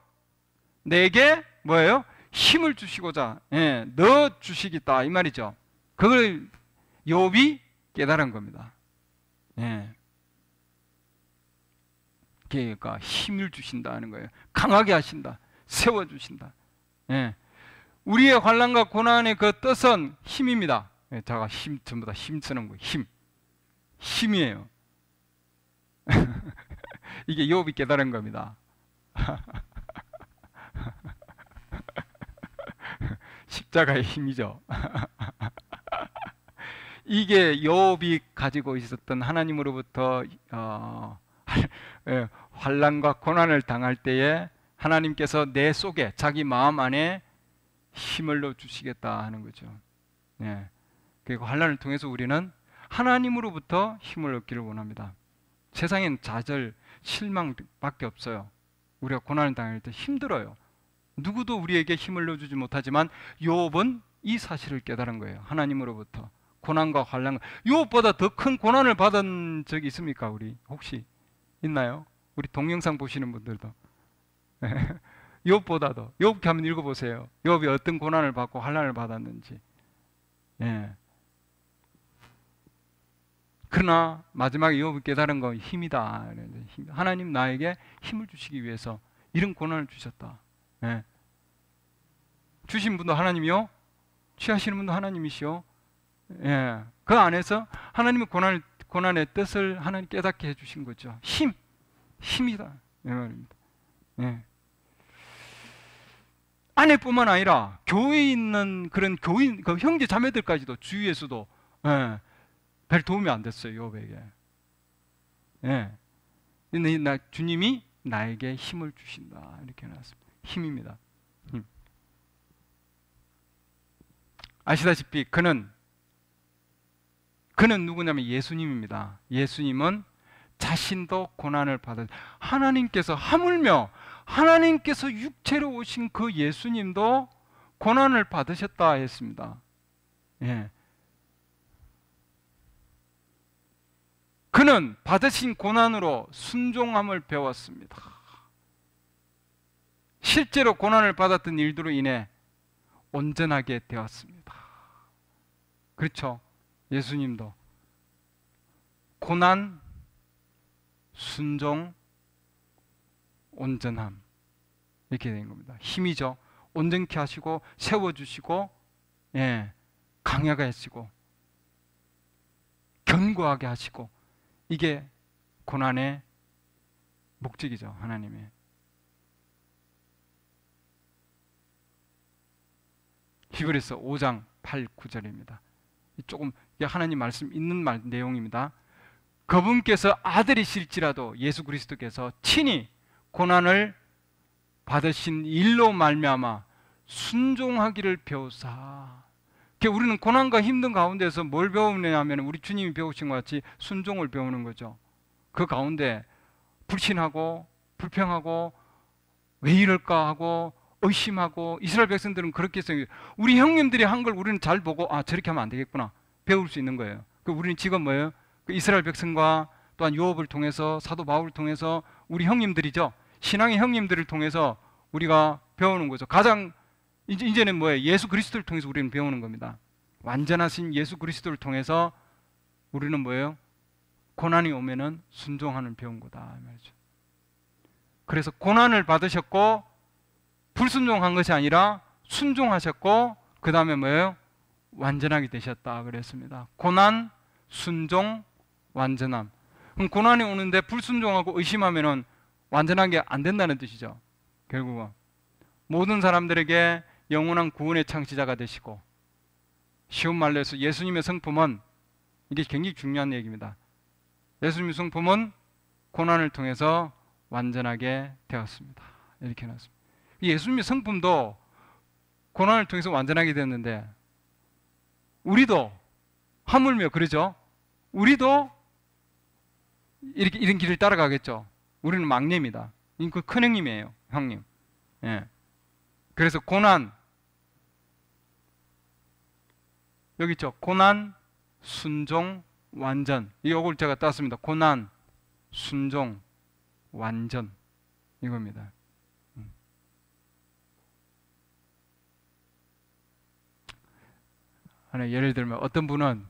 내게 뭐예요? 힘을 주시고자 예, 넣어 주시겠다 이 말이죠. 그걸 욥이 깨달은 겁니다. 예. 그러니까 힘을 주신다는 거예요. 강하게 하신다. 세워 주신다. 예. 우리의 환란과 고난의 그 뜻은 힘입니다. 자가 예, 힘 전부 다 힘쓰는 거예요. 힘. 힘이에요. 이게 요업이 깨달은 겁니다. 십자가의 힘이죠. 이게 요업이 가지고 있었던 하나님으로부터 어, 예, 환란과 고난을 당할 때에 하나님께서 내 속에 자기 마음 안에 힘을 넣어 주시겠다 하는 거죠. 예. 그리고 환란을 통해서 우리는 하나님으로부터 힘을 얻기를 원합니다. 세상엔 좌절, 실망밖에 없어요. 우리가 고난을 당할 때 힘들어요. 누구도 우리에게 힘을 넣어주지 못하지만 요업은 이 사실을 깨달은 거예요. 하나님으로부터 고난과 환란. 요업보다 더 큰 고난을 받은 적이 있습니까? 우리 혹시 있나요? 우리 동영상 보시는 분들도 요업보다 더 요업기 한번 읽어보세요. 요업이 어떤 고난을 받고 환란을 받았는지. 예. 그러나 마지막에 요업이 깨달은 건 힘이다. 하나님 나에게 힘을 주시기 위해서 이런 고난을 주셨다. 예. 주신 분도 하나님이요. 취하시는 분도 하나님이시요. 예. 그 안에서 하나님의 고난 고난의 뜻을 하나님 깨닫게 해 주신 거죠. 힘. 힘이다. 이 말입니다. 예. 아내뿐만 아니라 교회에 있는 그런 교인 그 형제 자매들까지도 주위에서도 예. 별 도움이 안 됐어요, 요배에게. 예. 나, 주님이 나에게 힘을 주신다. 이렇게 해놨습니다. 힘입니다. 힘. 아시다시피 그는 그는 누구냐면 예수님입니다. 예수님은 자신도 고난을 받은 하나님께서 하물며 하나님께서 육체로 오신 그 예수님도 고난을 받으셨다 했습니다. 예. 그는 받으신 고난으로 순종함을 배웠습니다. 실제로 고난을 받았던 일들로 인해 온전하게 되었습니다. 그렇죠? 예수님도 고난, 순종, 온전함 이렇게 된 겁니다. 힘이죠. 온전케 하시고 세워 주시고 예, 강하 하시고 견고하게 하시고 이게 고난의 목적이죠. 하나님의. 히브리서 5장 8, 9절입니다. 조금 하나님 말씀 있는 말 내용입니다. 그분께서 아들이실지라도 예수 그리스도께서 친히 고난을 받으신 일로 말미암아 순종하기를 배우사 그러니까 우리는 고난과 힘든 가운데서 뭘 배우느냐면 우리 주님이 배우신 것 같이 순종을 배우는 거죠. 그 가운데 불신하고 불평하고 왜 이럴까 하고 의심하고 이스라엘 백성들은 그렇게 했어 우리 형님들이 한 걸 우리는 잘 보고 아 저렇게 하면 안 되겠구나 배울 수 있는 거예요. 그 우리는 지금 뭐예요? 그 이스라엘 백성과 또한 요업을 통해서 사도 바울을 통해서 우리 형님들이죠 신앙의 형님들을 통해서 우리가 배우는 거죠. 가장 이제 이제는 뭐예요? 예수 그리스도를 통해서 우리는 배우는 겁니다. 완전하신 예수 그리스도를 통해서 우리는 뭐예요? 고난이 오면은 순종하는 배운 거다 말이죠. 그래서 고난을 받으셨고 불순종한 것이 아니라 순종하셨고 그 다음에 뭐예요? 완전하게 되셨다 그랬습니다. 고난, 순종, 완전함. 그럼 고난이 오는데 불순종하고 의심하면은 완전한 게 안 된다는 뜻이죠. 결국은 모든 사람들에게 영원한 구원의 창시자가 되시고 쉬운 말로 해서 예수님의 성품은 이게 굉장히 중요한 얘기입니다. 예수님의 성품은 고난을 통해서 완전하게 되었습니다. 이렇게 해놨습니다. 예수님의 성품도 고난을 통해서 완전하게 되었는데 우리도 하물며 그러죠. 우리도 이렇게 이런 길을 따라가겠죠. 우리는 막내입니다. 그 큰형님이에요, 형님. 예. 그래서 고난, 여기 있죠. 고난, 순종, 완전. 이 오글자가 땄습니다. 고난, 순종, 완전. 이겁니다. 하나 음. 예를 들면 어떤 분은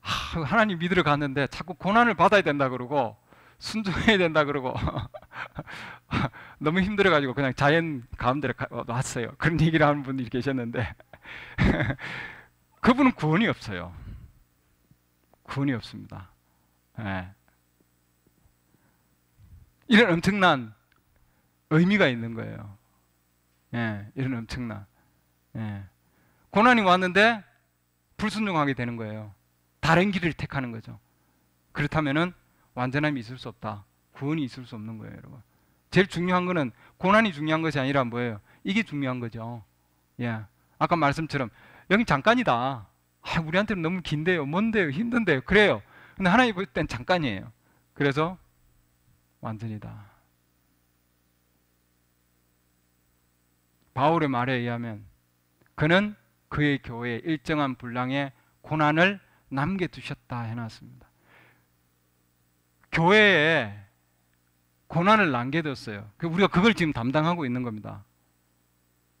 하나님 믿으러 갔는데 자꾸 고난을 받아야 된다 그러고 순종해야 된다 그러고 너무 힘들어 가지고 그냥 자연 가운데로 왔어요. 그런 얘기를 하는 분들이 계셨는데 그분은 구원이 없어요. 구원이 없습니다. 예. 이런 엄청난 의미가 있는 거예요. 예, 이런 엄청난. 예. 고난이 왔는데 불순종하게 되는 거예요. 다른 길을 택하는 거죠. 그렇다면은 완전함이 있을 수 없다. 구원이 있을 수 없는 거예요, 여러분. 제일 중요한 거는 고난이 중요한 것이 아니라 뭐예요? 이게 중요한 거죠. 예. 아까 말씀처럼 여기 잠깐이다. 아, 우리한테는 너무 긴데요. 뭔데요. 힘든데요. 그래요. 근데 하나님 볼땐 잠깐이에요. 그래서 완전이다. 바울의 말에 의하면 그는 그의 교회에 일정한 분량의 고난을 남겨두셨다 해놨습니다. 교회에 고난을 남겨뒀어요. 그 우리가 그걸 지금 담당하고 있는 겁니다.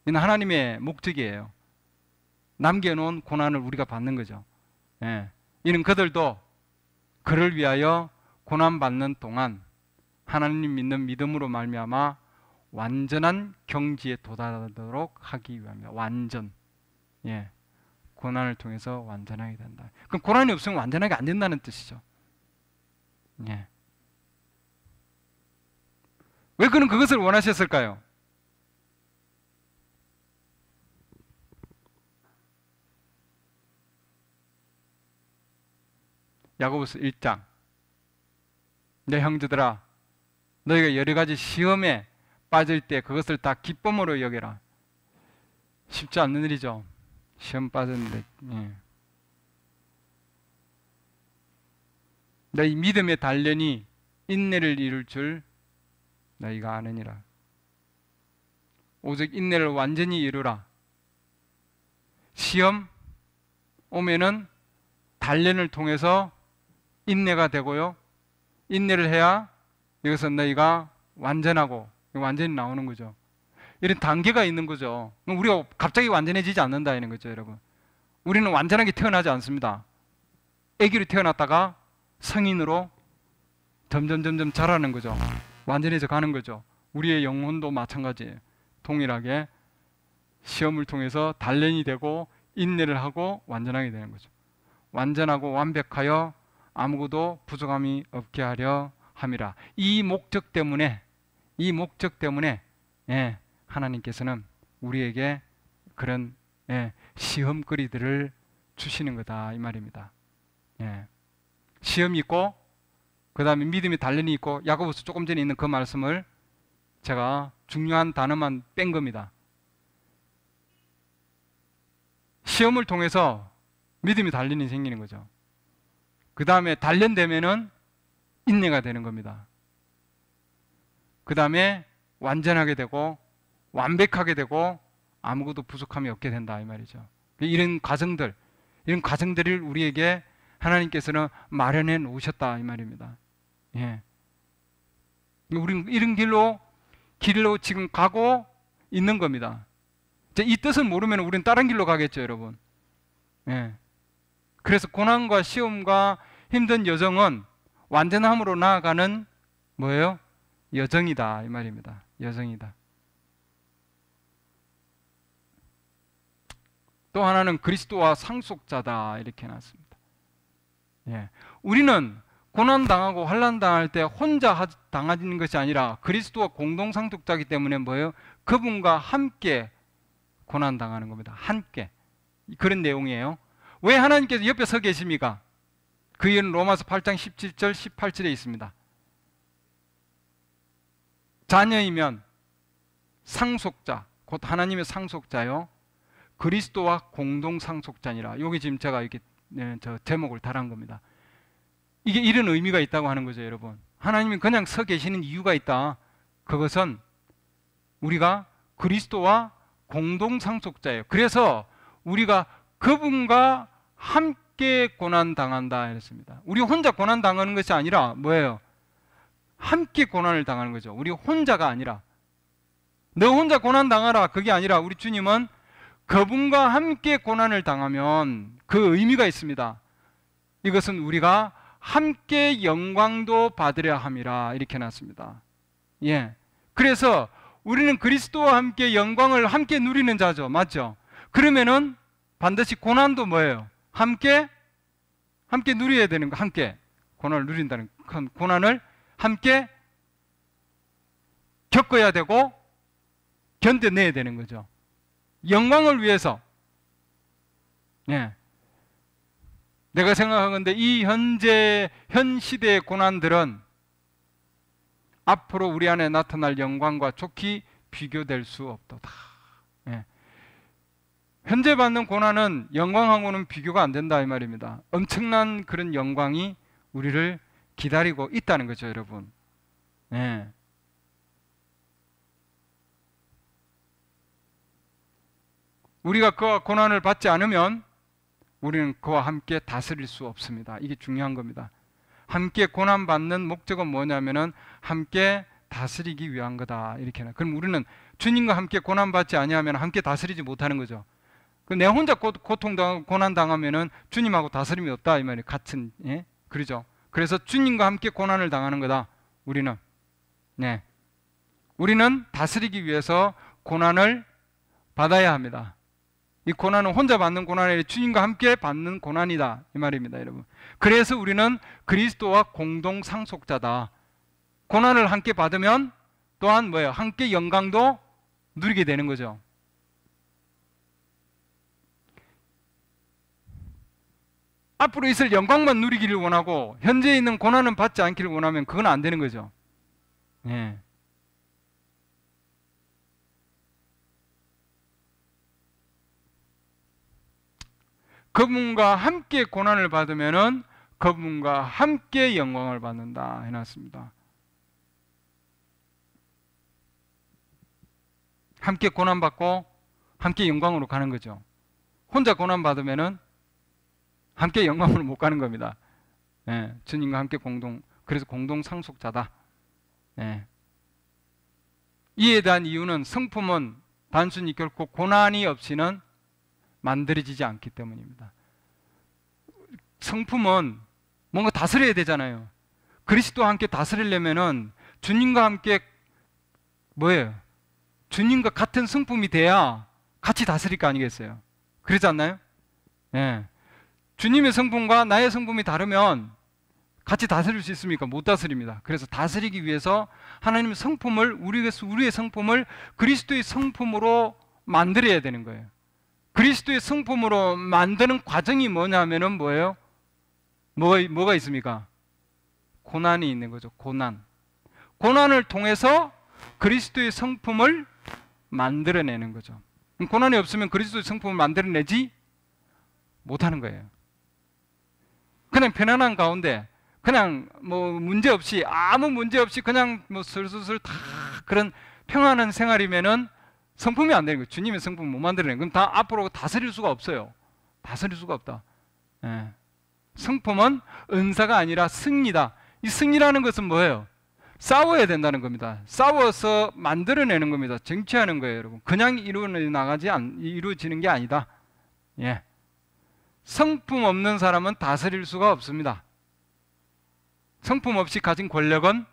이는 하나님의 목적이에요. 남겨놓은 고난을 우리가 받는 거죠. 예. 이는 그들도 그를 위하여 고난 받는 동안 하나님 믿는 믿음으로 말미암아 완전한 경지에 도달하도록 하기 위함이다. 완전. 예. 고난을 통해서 완전하게 된다. 그럼 고난이 없으면 완전하게 안 된다는 뜻이죠. 예. 왜 그는 그것을 원하셨을까요? 야고보서 1장 내 형제들아 너희가 여러 가지 시험에 빠질 때 그것을 다 기쁨으로 여겨라 쉽지 않는 일이죠 시험 빠졌는데 예. 너희 믿음의 단련이 인내를 이룰 줄 너희가 아느니라 오직 인내를 완전히 이루라 시험 오면은 단련을 통해서 인내가 되고요. 인내를 해야 이것은 너희가 완전하고 완전히 나오는 거죠. 이런 단계가 있는 거죠. 우리가 갑자기 완전해지지 않는다 이런 거죠, 여러분. 우리는 완전하게 태어나지 않습니다. 아기로 태어났다가 성인으로 점점 점점 자라는 거죠. 완전해져 가는 거죠. 우리의 영혼도 마찬가지예요. 동일하게 시험을 통해서 단련이 되고 인내를 하고 완전하게 되는 거죠. 완전하고 완벽하여 아무것도 부족함이 없게 하려 함이라. 이 목적 때문에 이 목적 때문에 예, 하나님께서는 우리에게 그런 예, 시험거리들을 주시는 거다 이 말입니다. 예. 시험이 있고 그 다음에 믿음이 단련이 있고 야고보서 조금 전에 있는 그 말씀을 제가 중요한 단어만 뺀 겁니다. 시험을 통해서 믿음이 달련이 생기는 거죠. 그 다음에 단련되면은 인내가 되는 겁니다. 그 다음에 완전하게 되고 완벽하게 되고 아무것도 부족함이 없게 된다 이 말이죠. 이런 과정들, 이런 과정들을 우리에게 하나님께서는 마련해 놓으셨다 이 말입니다. 예. 우리 이런 길로 길로 지금 가고 있는 겁니다. 이 뜻을 모르면 우리는 다른 길로 가겠죠, 여러분. 예. 그래서 고난과 시험과 힘든 여정은 완전함으로 나아가는 뭐예요? 여정이다 이 말입니다. 여정이다. 또 하나는 그리스도와 상속자다 이렇게 놨습니다 예. 우리는 고난 당하고 환란 당할 때 혼자 당하는 것이 아니라 그리스도와 공동 상속자기 때문에 뭐예요? 그분과 함께 고난 당하는 겁니다. 함께 그런 내용이에요. 왜 하나님께서 옆에 서 계십니까? 그 이유는 로마서 8장 17절 18절에 있습니다. 자녀이면 상속자, 곧 하나님의 상속자요. 그리스도와 공동 상속자니라. 여기 지금 제가 이렇게 네, 저 제목을 달한 겁니다. 이게 이런 의미가 있다고 하는 거죠, 여러분. 하나님이 그냥 서 계시는 이유가 있다. 그것은 우리가 그리스도와 공동 상속자예요. 그래서 우리가 그분과 함께 고난 당한다 했습니다. 우리 혼자 고난 당하는 것이 아니라 뭐예요? 함께 고난을 당하는 거죠. 우리 혼자가 아니라 너 혼자 고난 당하라 그게 아니라 우리 주님은 그분과 함께 고난을 당하면 그 의미가 있습니다. 이것은 우리가 함께 영광도 받으려 함이라 이렇게 놨습니다. 예. 그래서 우리는 그리스도와 함께 영광을 함께 누리는 자죠. 맞죠? 그러면은 반드시 고난도 뭐예요? 함께 함께 누려야 되는 거 함께 고난을 누린다는 그 고난을 함께 겪어야 되고 견뎌내야 되는 거죠. 영광을 위해서 예. 내가 생각하건데 이 현재 현 시대의 고난들은 앞으로 우리 안에 나타날 영광과 좋게 비교될 수 없도다. 현재 받는 고난은 영광하고는 비교가 안 된다 이 말입니다. 엄청난 그런 영광이 우리를 기다리고 있다는 거죠, 여러분. 예. 우리가 그와 고난을 받지 않으면 우리는 그와 함께 다스릴 수 없습니다. 이게 중요한 겁니다. 함께 고난 받는 목적은 뭐냐면은 함께 다스리기 위한 거다 이렇게 나. 그럼 우리는 주님과 함께 고난 받지 아니하면 함께 다스리지 못하는 거죠. 그 내가 혼자 고, 통당 하 고난당하면은 주님하고 다스림이 없다. 이 말이 같은, 예? 그러죠. 그래서 주님과 함께 고난을 당하는 거다. 우리는. 네. 우리는 다스리기 위해서 고난을 받아야 합니다. 이 고난은 혼자 받는 고난이 아니라 주님과 함께 받는 고난이다. 이 말입니다, 여러분. 그래서 우리는 그리스도와 공동 상속자다. 고난을 함께 받으면 또한 뭐예요? 함께 영광도 누리게 되는 거죠. 앞으로 있을 영광만 누리기를 원하고 현재 있는 고난은 받지 않기를 원하면 그건 안 되는 거죠. 예. 그분과 함께 고난을 받으면은 그분과 함께 영광을 받는다 해놨습니다. 함께 고난받고 함께 영광으로 가는 거죠. 혼자 고난받으면은 함께 영광을못 가는 겁니다. 예, 주님과 함께 공동 그래서 공동 상속자다. 예. 이에 대한 이유는 성품은 단순히 결코 고난이 없이는 만들어지지 않기 때문입니다. 성품은 뭔가 다스려야 되잖아요. 그리스도와 함께 다스리려면은 주님과 함께 뭐예요? 주님과 같은 성품이 돼야 같이 다스릴 거 아니겠어요? 그러지 않나요? 예. 주님의 성품과 나의 성품이 다르면 같이 다스릴 수 있습니까? 못 다스립니다. 그래서 다스리기 위해서 하나님의 성품을 우리의 우리의 성품을 그리스도의 성품으로 만들어야 되는 거예요. 그리스도의 성품으로 만드는 과정이 뭐냐면은 뭐예요? 뭐 뭐가 있습니까? 고난이 있는 거죠. 고난. 고난을 통해서 그리스도의 성품을 만들어내는 거죠. 고난이 없으면 그리스도의 성품을 만들어내지 못하는 거예요. 그냥 편안한 가운데 그냥 뭐 문제 없이 아무 문제 없이 그냥 뭐 슬슬슬 다 그런 평안한 생활이면은 성품이 안 되는 거예요. 주님의 성품 못만들어낸는 그럼 다 앞으로 다스릴 수가 없어요. 다스릴 수가 없다. 예. 성품은 은사가 아니라 승리다. 이 승리라는 것은 뭐예요? 싸워야 된다는 겁니다. 싸워서 만들어내는 겁니다. 정치하는 거예요, 여러분. 그냥 이루어 나가지 않, 이루어지는 게 아니다. 예. 성품 없는 사람은 다스릴 수가 없습니다. 성품 없이 가진 권력은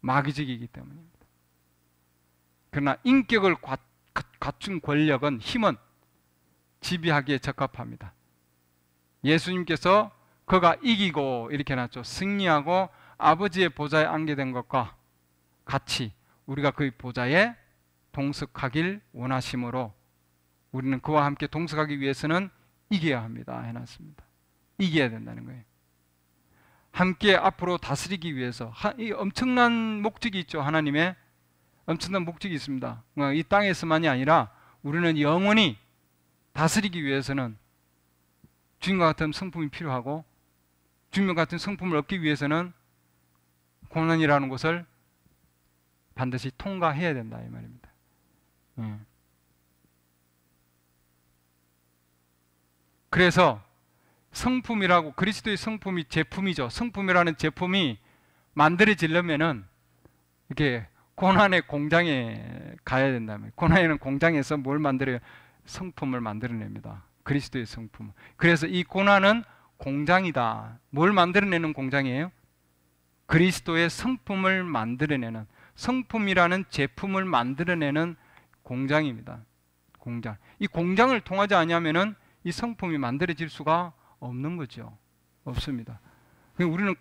마귀직이기 때문입니다. 그러나 인격을 갖춘 권력은 힘은 지배하기에 적합합니다. 예수님께서 그가 이기고 이렇게 놨죠. 승리하고 아버지의 보좌에 안게된 것과 같이 우리가 그의 보좌에 동석하길 원하심으로 우리는 그와 함께 동석하기 위해서는 이겨야 합니다. 해놨습니다. 이겨야 된다는 거예요. 함께 앞으로 다스리기 위해서 이 엄청난 목적이 있죠. 하나님의 엄청난 목적이 있습니다. 이 땅에서만이 아니라 우리는 영원히 다스리기 위해서는 주님과 같은 성품이 필요하고 주님과 같은 성품을 얻기 위해서는 고난이라는 것을 반드시 통과해야 된다 이 말입니다. 음. 그래서 성품이라고 그리스도의 성품이 제품이죠. 성품이라는 제품이 만들어지려면은 이게 고난의 공장에 가야 된다면 고난에는 공장에서 뭘 만들어요? 성품을 만들어냅니다. 그리스도의 성품. 그래서 이 고난은 공장이다. 뭘 만들어내는 공장이에요? 그리스도의 성품을 만들어내는 성품이라는 제품을 만들어내는 공장입니다. 공장. 이 공장을 통하지 않으면은 이 성품이 만들어질 수가 없는 거죠. 없습니다. 그러니까 우리는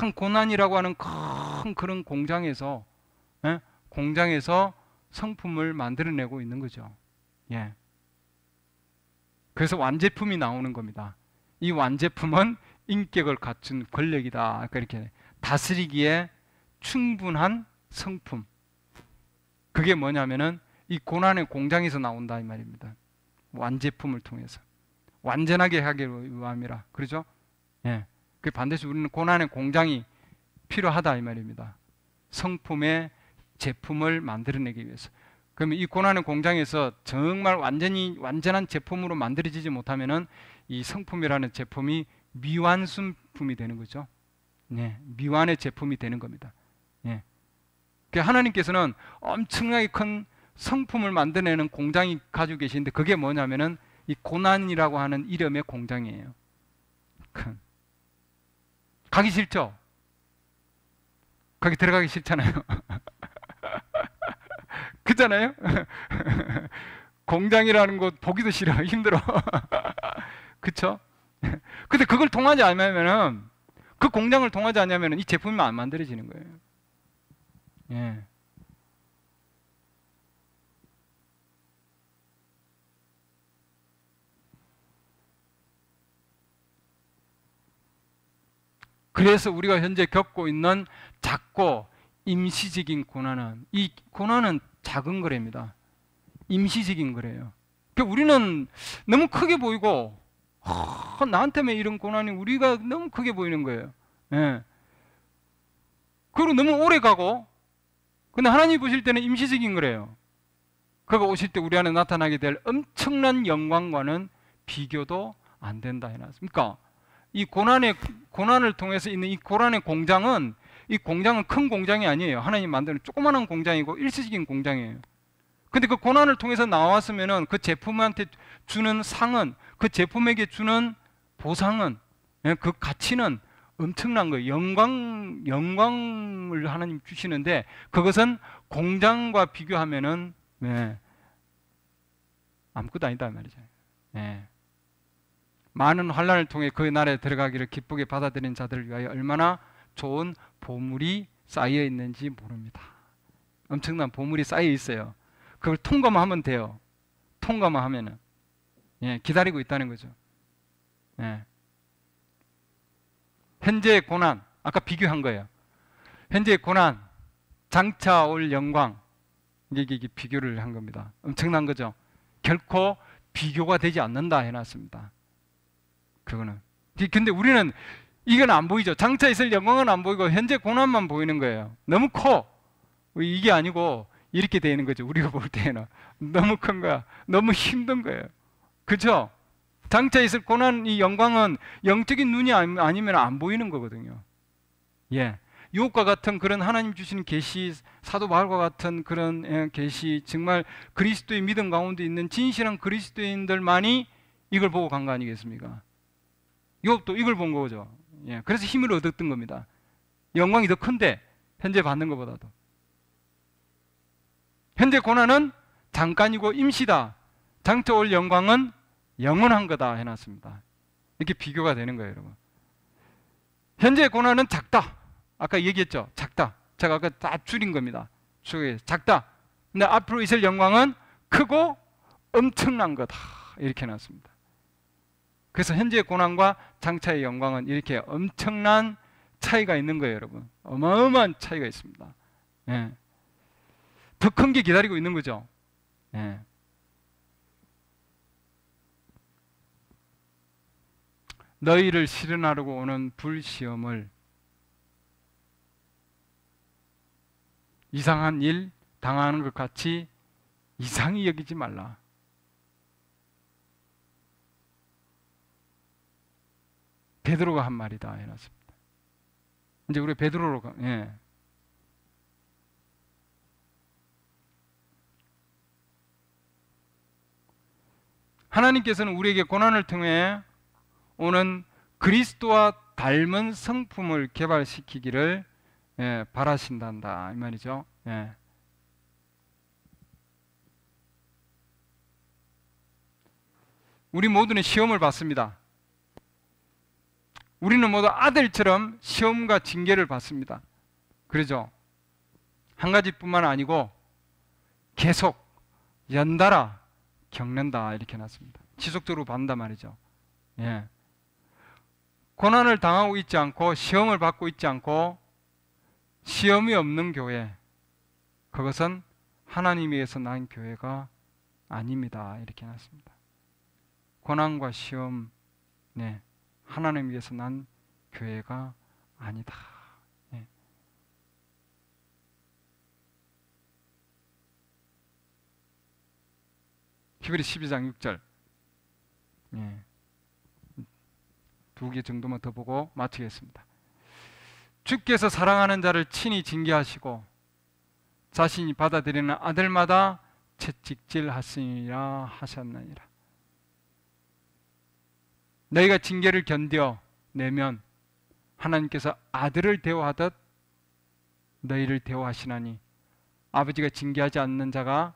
큰 고난이라고 하는 큰 그런 공장에서 예? 공장에서 성품을 만들어내고 있는 거죠. 예. 그래서 완제품이 나오는 겁니다. 이 완제품은 인격을 갖춘 권력이다. 그렇게 그러니까 다스리기에 충분한 성품. 그게 뭐냐면은 이 고난의 공장에서 나온다 이 말입니다. 완제품을 통해서. 완전하게 하기로 위함이라. 그렇죠? 예. 그 반드시 우리는 고난의 공장이 필요하다 이 말입니다. 성품의 제품을 만들어내기 위해서. 그러면 이 고난의 공장에서 정말 완전히 완전한 제품으로 만들어지지 못하면은 이 성품이라는 제품이 미완순품이 되는 거죠. 예. 미완의 제품이 되는 겁니다. 예. 그 하나님께서는 엄청나게 큰 성품을 만들어내는 공장이 가지고 계시데 그게 뭐냐면은 이 고난이라고 하는 이름의 공장이에요. 가기 싫죠? 거기 들어가기 싫잖아요. 그잖아요? 공장이라는 곳 보기도 싫어. 힘들어. 그쵸? 근데 그걸 통하지 않으면그 공장을 통하지 않으면이 제품이 안 만들어지는 거예요. 예. 그래서 우리가 현재 겪고 있는 작고 임시적인 고난은 이 고난은 작은 거래입니다. 임시적인 거래요. 그러니까 우리는 너무 크게 보이고 어, 나한테만 이런 고난이 우리가 너무 크게 보이는 거예요. 예. 그리고 너무 오래 가고 근데 하나님 보실 때는 임시적인 거래요. 그가 오실 때 우리 안에 나타나게 될 엄청난 영광과는 비교도 안 된다 해놨습니까? 그러니까 이 고난의 고난을 통해서 있는 이 고난의 공장은 이 공장은 큰 공장이 아니에요. 하나님 만드는 조그마한 공장이고 일시적인 공장이에요. 근데 그 고난을 통해서 나왔으면은 그 제품한테 주는 상은 그 제품에게 주는 보상은 예, 그 가치는 엄청난 거예요. 영광 영광을 하나님 주시는데 그것은 공장과 비교하면은 네, 아무것도 아니다 말이죠. 네. 많은 환란을 통해 그 나라에 들어가기를 기쁘게 받아들인 자들을 위하여 얼마나 좋은 보물이 쌓여 있는지 모릅니다. 엄청난 보물이 쌓여 있어요. 그걸 통과만 하면 돼요. 통과만 하면은 예, 기다리고 있다는 거죠. 예. 현재의 고난 아까 비교한 거예요. 현재의 고난 장차 올 영광 이게, 이게 비교를 한 겁니다. 엄청난 거죠. 결코 비교가 되지 않는다 해놨습니다. 그거는. 근데 우리는 이건 안 보이죠. 장차 있을 영광은 안 보이고 현재 고난만 보이는 거예요. 너무 커. 이게 아니고 이렇게 되는 거죠. 우리가 볼 때는 너무 큰 거야. 너무 힘든 거예요. 그죠 장차 있을 고난 이 영광은 영적인 눈이 아니면 안 보이는 거거든요. 예. 유혹과 같은 그런 하나님 주시는 계시 사도 바울과 같은 그런 예, 계시 정말 그리스도의 믿음 가운데 있는 진실한 그리스도인들만이 이걸 보고 간 거 아니겠습니까? 요업도 이걸 본 거죠. 예, 그래서 힘을 얻었던 겁니다. 영광이 더 큰데 현재 받는 것보다도 현재 고난은 잠깐이고 임시다. 장차 올 영광은 영원한 거다 해놨습니다. 이렇게 비교가 되는 거예요, 여러분. 현재 고난은 작다. 아까 얘기했죠, 작다. 제가 아까 다 줄인 겁니다. 작다. 근데 앞으로 있을 영광은 크고 엄청난 거다. 이렇게 해놨습니다. 그래서 현재의 고난과 장차의 영광은 이렇게 엄청난 차이가 있는 거예요, 여러분. 어마어마한 차이가 있습니다. 예. 더큰 게 기다리고 있는 거죠. 예. 너희를 실현하려고 오는 불시험을 이상한 일 당하는 것 같이 이상히 여기지 말라. 베드로가 한 말이다 해놨습니다. 이제 우리 베드로로 가, 예. 하나님께서는 우리에게 고난을 통해 오는 그리스도와 닮은 성품을 개발시키기를 예, 바라신단다 이 말이죠. 예. 우리 모두는 시험을 받습니다. 우리는 모두 아들처럼 시험과 징계를 받습니다. 그러죠? 한 가지뿐만 아니고 계속 연달아 겪는다 이렇게 놨습니다. 지속적으로 받는다 말이죠. 예. 고난을 당하고 있지 않고 시험을 받고 있지 않고 시험이 없는 교회 그것은 하나님에서난 교회가 아닙니다. 이렇게 놨습니다. 고난과 시험 네. 하나님 위해서 난 교회가 아니다. 예. 히브리 12장 6절. 예. 두개 정도만 더 보고 마치겠습니다. 주께서 사랑하는 자를 친히 징계하시고 자신이 받아들이는 아들마다 채찍질 하시니라 하셨느니라. 너희가 징계를 견뎌내면 하나님께서 아들을 대우하듯 너희를 대우하시나니 아버지가 징계하지 않는 자가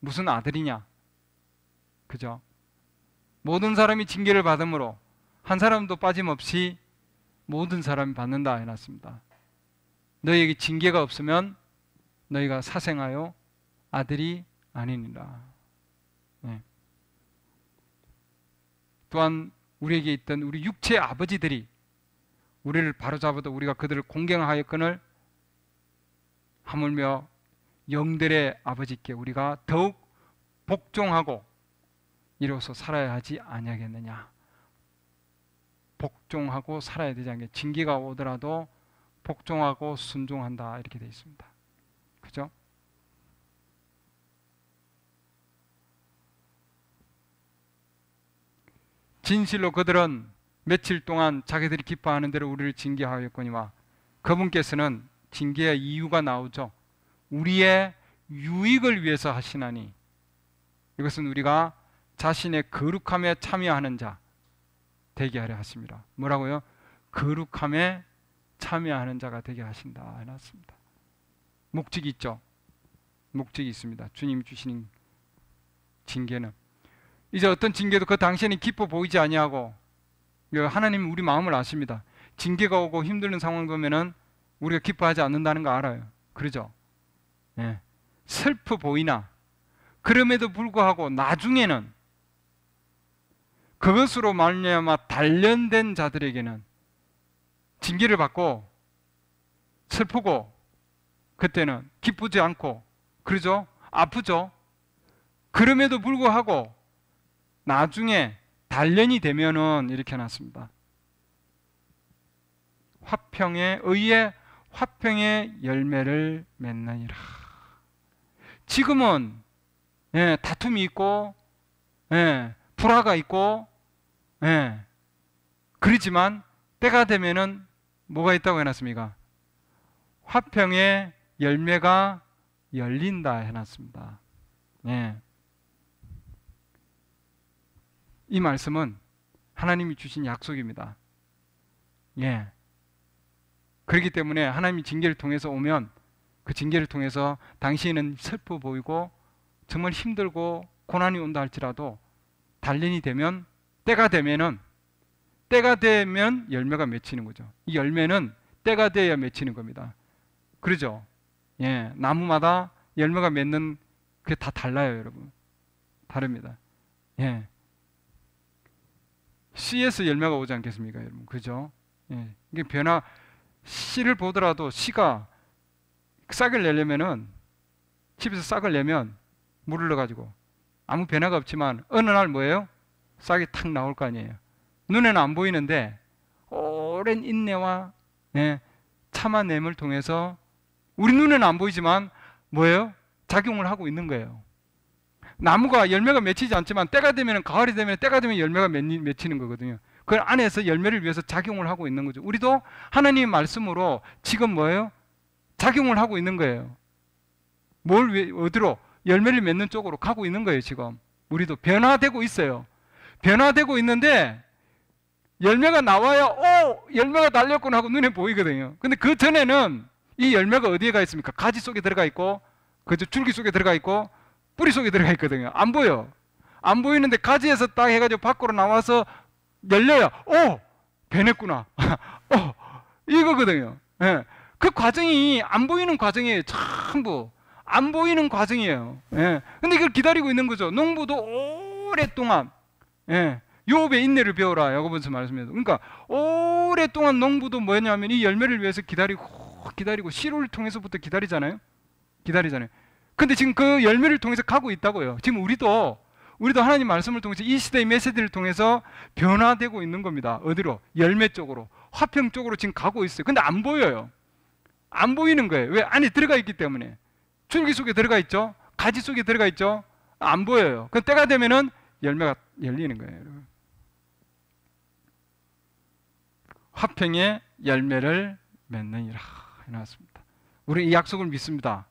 무슨 아들이냐? 그죠? 모든 사람이 징계를 받으므로 한 사람도 빠짐없이 모든 사람이 받는다 해놨습니다. 너희에게 징계가 없으면 너희가 사생하여 아들이 아니니라. 네. 또한 우리에게 있던 우리 육체의 아버지들이 우리를 바로잡아도 우리가 그들을 공경하였건을 하물며 영들의 아버지께 우리가 더욱 복종하고 이로써 살아야 하지 아니하겠느냐 복종하고 살아야 되지 않겠 냐 징계가 오더라도 복종하고 순종한다 이렇게 되어 있습니다 그죠? 진실로 그들은 며칠 동안 자기들이 기뻐하는 대로 우리를 징계하였거니와 그분께서는 징계의 이유가 나오죠. 우리의 유익을 위해서 하시나니 이것은 우리가 자신의 거룩함에 참여하는 자 되게 하려 하십니다. 뭐라고요? 거룩함에 참여하는 자가 되게 하신다 해놨습니다. 목적이 있죠. 목적이 있습니다. 주님 주시는 징계는 이제 어떤 징계도 그당신이 기뻐 보이지 아니하고 그 하나님 우리 마음을 아십니다. 징계가 오고 힘드는 상황 보면은 우리가 기뻐하지 않는다는 거 알아요. 그러죠? 예. 슬퍼 보이나 그럼에도 불구하고 나중에는 그것으로 말미암아 단련된 자들에게는 징계를 받고 슬프고 그때는 기쁘지 않고 그러죠? 아프죠? 그럼에도 불구하고 나중에 단련이 되면은 이렇게 해놨습니다. 화평에 의해 화평의 열매를 맺느니라. 지금은 예, 다툼이 있고 예, 불화가 있고 예, 그러지만 때가 되면은 뭐가 있다고 해놨습니까? 화평의 열매가 열린다 해놨습니다. 예. 이 말씀은 하나님이 주신 약속입니다. 예. 그렇기 때문에 하나님이 징계를 통해서 오면 그 징계를 통해서 당신은 슬퍼 보이고 정말 힘들고 고난이 온다 할지라도 단련이 되면 때가 되면은 때가 되면 열매가 맺히는 거죠. 이 열매는 때가 돼야 맺히는 겁니다. 그러죠? 예, 나무마다 열매가 맺는 그게 다 달라요, 여러분. 다릅니다. 예. 씨에서 열매가 오지 않겠습니까, 여러분? 그죠? 예. 이게 변화 씨를 보더라도 씨가 싹을 내려면은 집에서 싹을 내면 물을 넣어 가지고 아무 변화가 없지만 어느 날 뭐예요? 싹이 탁 나올 거 아니에요. 눈에는 안 보이는데 오랜 인내와 예, 참아냄을 통해서 우리 눈에는 안 보이지만 뭐예요? 작용을 하고 있는 거예요. 나무가 열매가 맺히지 않지만 때가 되면 가을이 되면 때가 되면 열매가 맺히는 거거든요. 그 안에서 열매를 위해서 작용을 하고 있는 거죠. 우리도 하나님 의 말씀으로 지금 뭐예요? 작용을 하고 있는 거예요. 뭘 왜, 어디로 열매를 맺는 쪽으로 가고 있는 거예요, 지금. 우리도 변화되고 있어요. 변화되고 있는데 열매가 나와야 오, 열매가 달렸구나 하고 눈에 보이거든요. 근데 그 전에는 이 열매가 어디에 가 있습니까? 가지 속에 들어가 있고 그저 줄기 속에 들어가 있고 뿌리 속에 들어가 있거든요. 안 보여. 안 보이는데 가지에서 딱 해가지고 밖으로 나와서 열려요. 오! 어! 변했구나 어, 이거거든요. 예. 그 과정이 안 보이는 과정이에요. 전부. 안 보이는 과정이에요. 예. 근데 이걸 기다리고 있는 거죠. 농부도 오랫동안, 예. 요업의 인내를 배워라. 야고보서 말씀해서. 그러니까 오랫동안 농부도 뭐냐면 이 열매를 위해서 기다리고 기다리고 시로를 통해서부터 기다리잖아요. 기다리잖아요. 근데 지금 그 열매를 통해서 가고 있다고요. 지금 우리도 우리도 하나님 말씀을 통해서 이 시대의 메시지를 통해서 변화되고 있는 겁니다. 어디로? 열매 쪽으로, 화평 쪽으로 지금 가고 있어요. 근데 안 보여요. 안 보이는 거예요. 왜? 안에 들어가 있기 때문에. 줄기 속에 들어가 있죠. 가지 속에 들어가 있죠. 안 보여요. 그 때가 되면은 열매가 열리는 거예요. 여러분. 화평의 열매를 맺느니라 해놨습니다. 우리 이 약속을 믿습니다.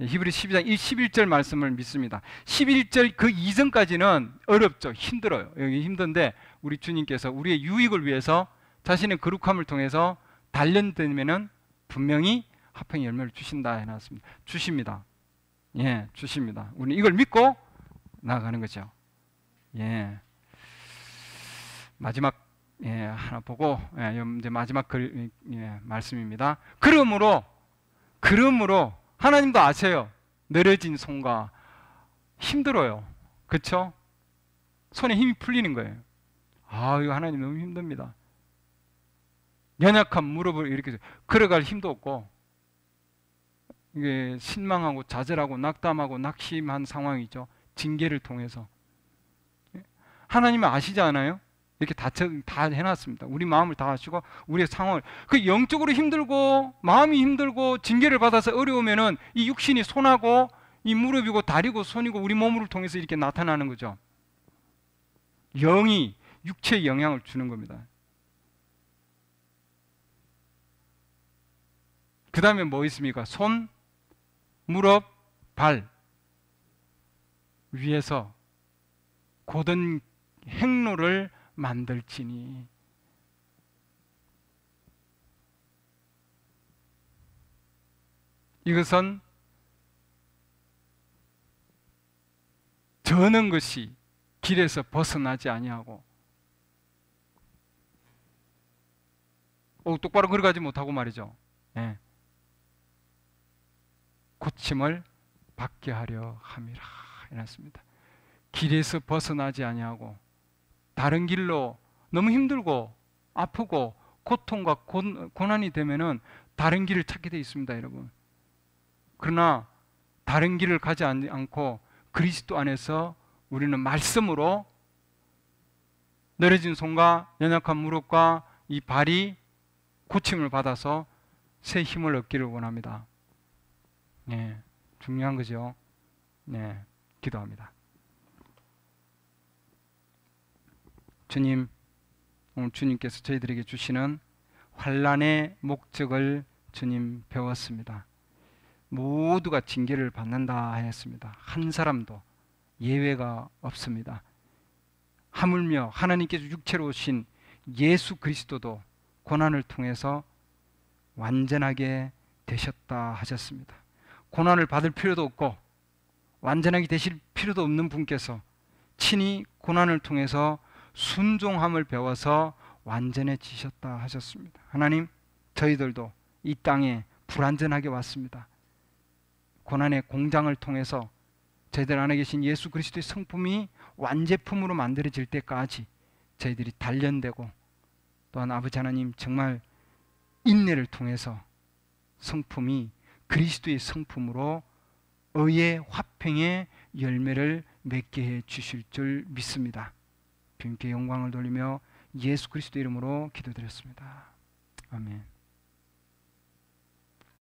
히브리 12장 11절 말씀을 믿습니다. 11절 그 이전까지는 어렵죠. 힘들어요. 여기 힘든데 우리 주님께서 우리의 유익을 위해서 자신의 거룩함을 통해서 단련되면은 분명히 화평 열매를 주신다 해놨습니다. 주십니다. 예, 주십니다. 우리는 이걸 믿고 나가는 거죠. 예. 마지막 예, 하나 보고 예, 이제 마지막 글, 예, 말씀입니다. 그러므로 그러므로 하나님도 아세요. 느려진 손과 힘들어요. 그쵸? 손에 힘이 풀리는 거예요. 아, 이거 하나님 너무 힘듭니다. 연약한 무릎을 이렇게 걸어갈 힘도 없고 이게 신망하고 좌절하고 낙담하고 낙심한 상황이죠. 징계를 통해서 예? 하나님은 아시지 않아요? 이렇게 다다 해놨습니다. 우리 마음을 다 하시고 우리의 상황을 그 영적으로 힘들고 마음이 힘들고 징계를 받아서 어려우면은 이 육신이 손하고 이 무릎이고 다리고 손이고 우리 몸을 통해서 이렇게 나타나는 거죠. 영이 육체에 영향을 주는 겁니다. 그 다음에 뭐 있습니까? 손, 무릎, 발 위에서 고든 행로를 만들지니 이것은 저는 것이 길에서 벗어나지 아니하고 어, 똑바로 걸어가지 못하고 말이죠. 예. 고침을 받게 하려 함이라 이랬습니다. 길에서 벗어나지 아니하고 다른 길로 너무 힘들고 아프고 고통과 고, 난이 되면은 다른 길을 찾게 돼 있습니다, 여러분. 그러나 다른 길을 가지 않고 그리스도 안에서 우리는 말씀으로 내려진 손과 연약한 무릎과 이 발이 고침을 받아서 새 힘을 얻기를 원합니다. 예, 중요한 거죠. 예, 기도합니다. 주님 오늘 주님께서 저희들에게 주시는 환란의 목적을 주님 배웠습니다. 모두가 징계를 받는다 하였습니다. 한 사람도 예외가 없습니다. 하물며 하나님께서 육체로 오신 예수 그리스도도 고난을 통해서 완전하게 되셨다 하셨습니다. 고난을 받을 필요도 없고 완전하게 되실 필요도 없는 분께서 친히 고난을 통해서 순종함을 배워서 완전해지셨다 하셨습니다. 하나님, 저희들도 이 땅에 불완전하게 왔습니다. 고난의 공장을 통해서 저희들 안에 계신 예수 그리스도의 성품이 완제품으로 만들어질 때까지 저희들이 단련되고 또한 아버지 하나님 정말 인내를 통해서 성품이 그리스도의 성품으로 의의 화평의 열매를 맺게 해 주실 줄 믿습니다. 주님께 영광을 돌리며 예수 그리스도 이름으로 기도드렸습니다. 아멘.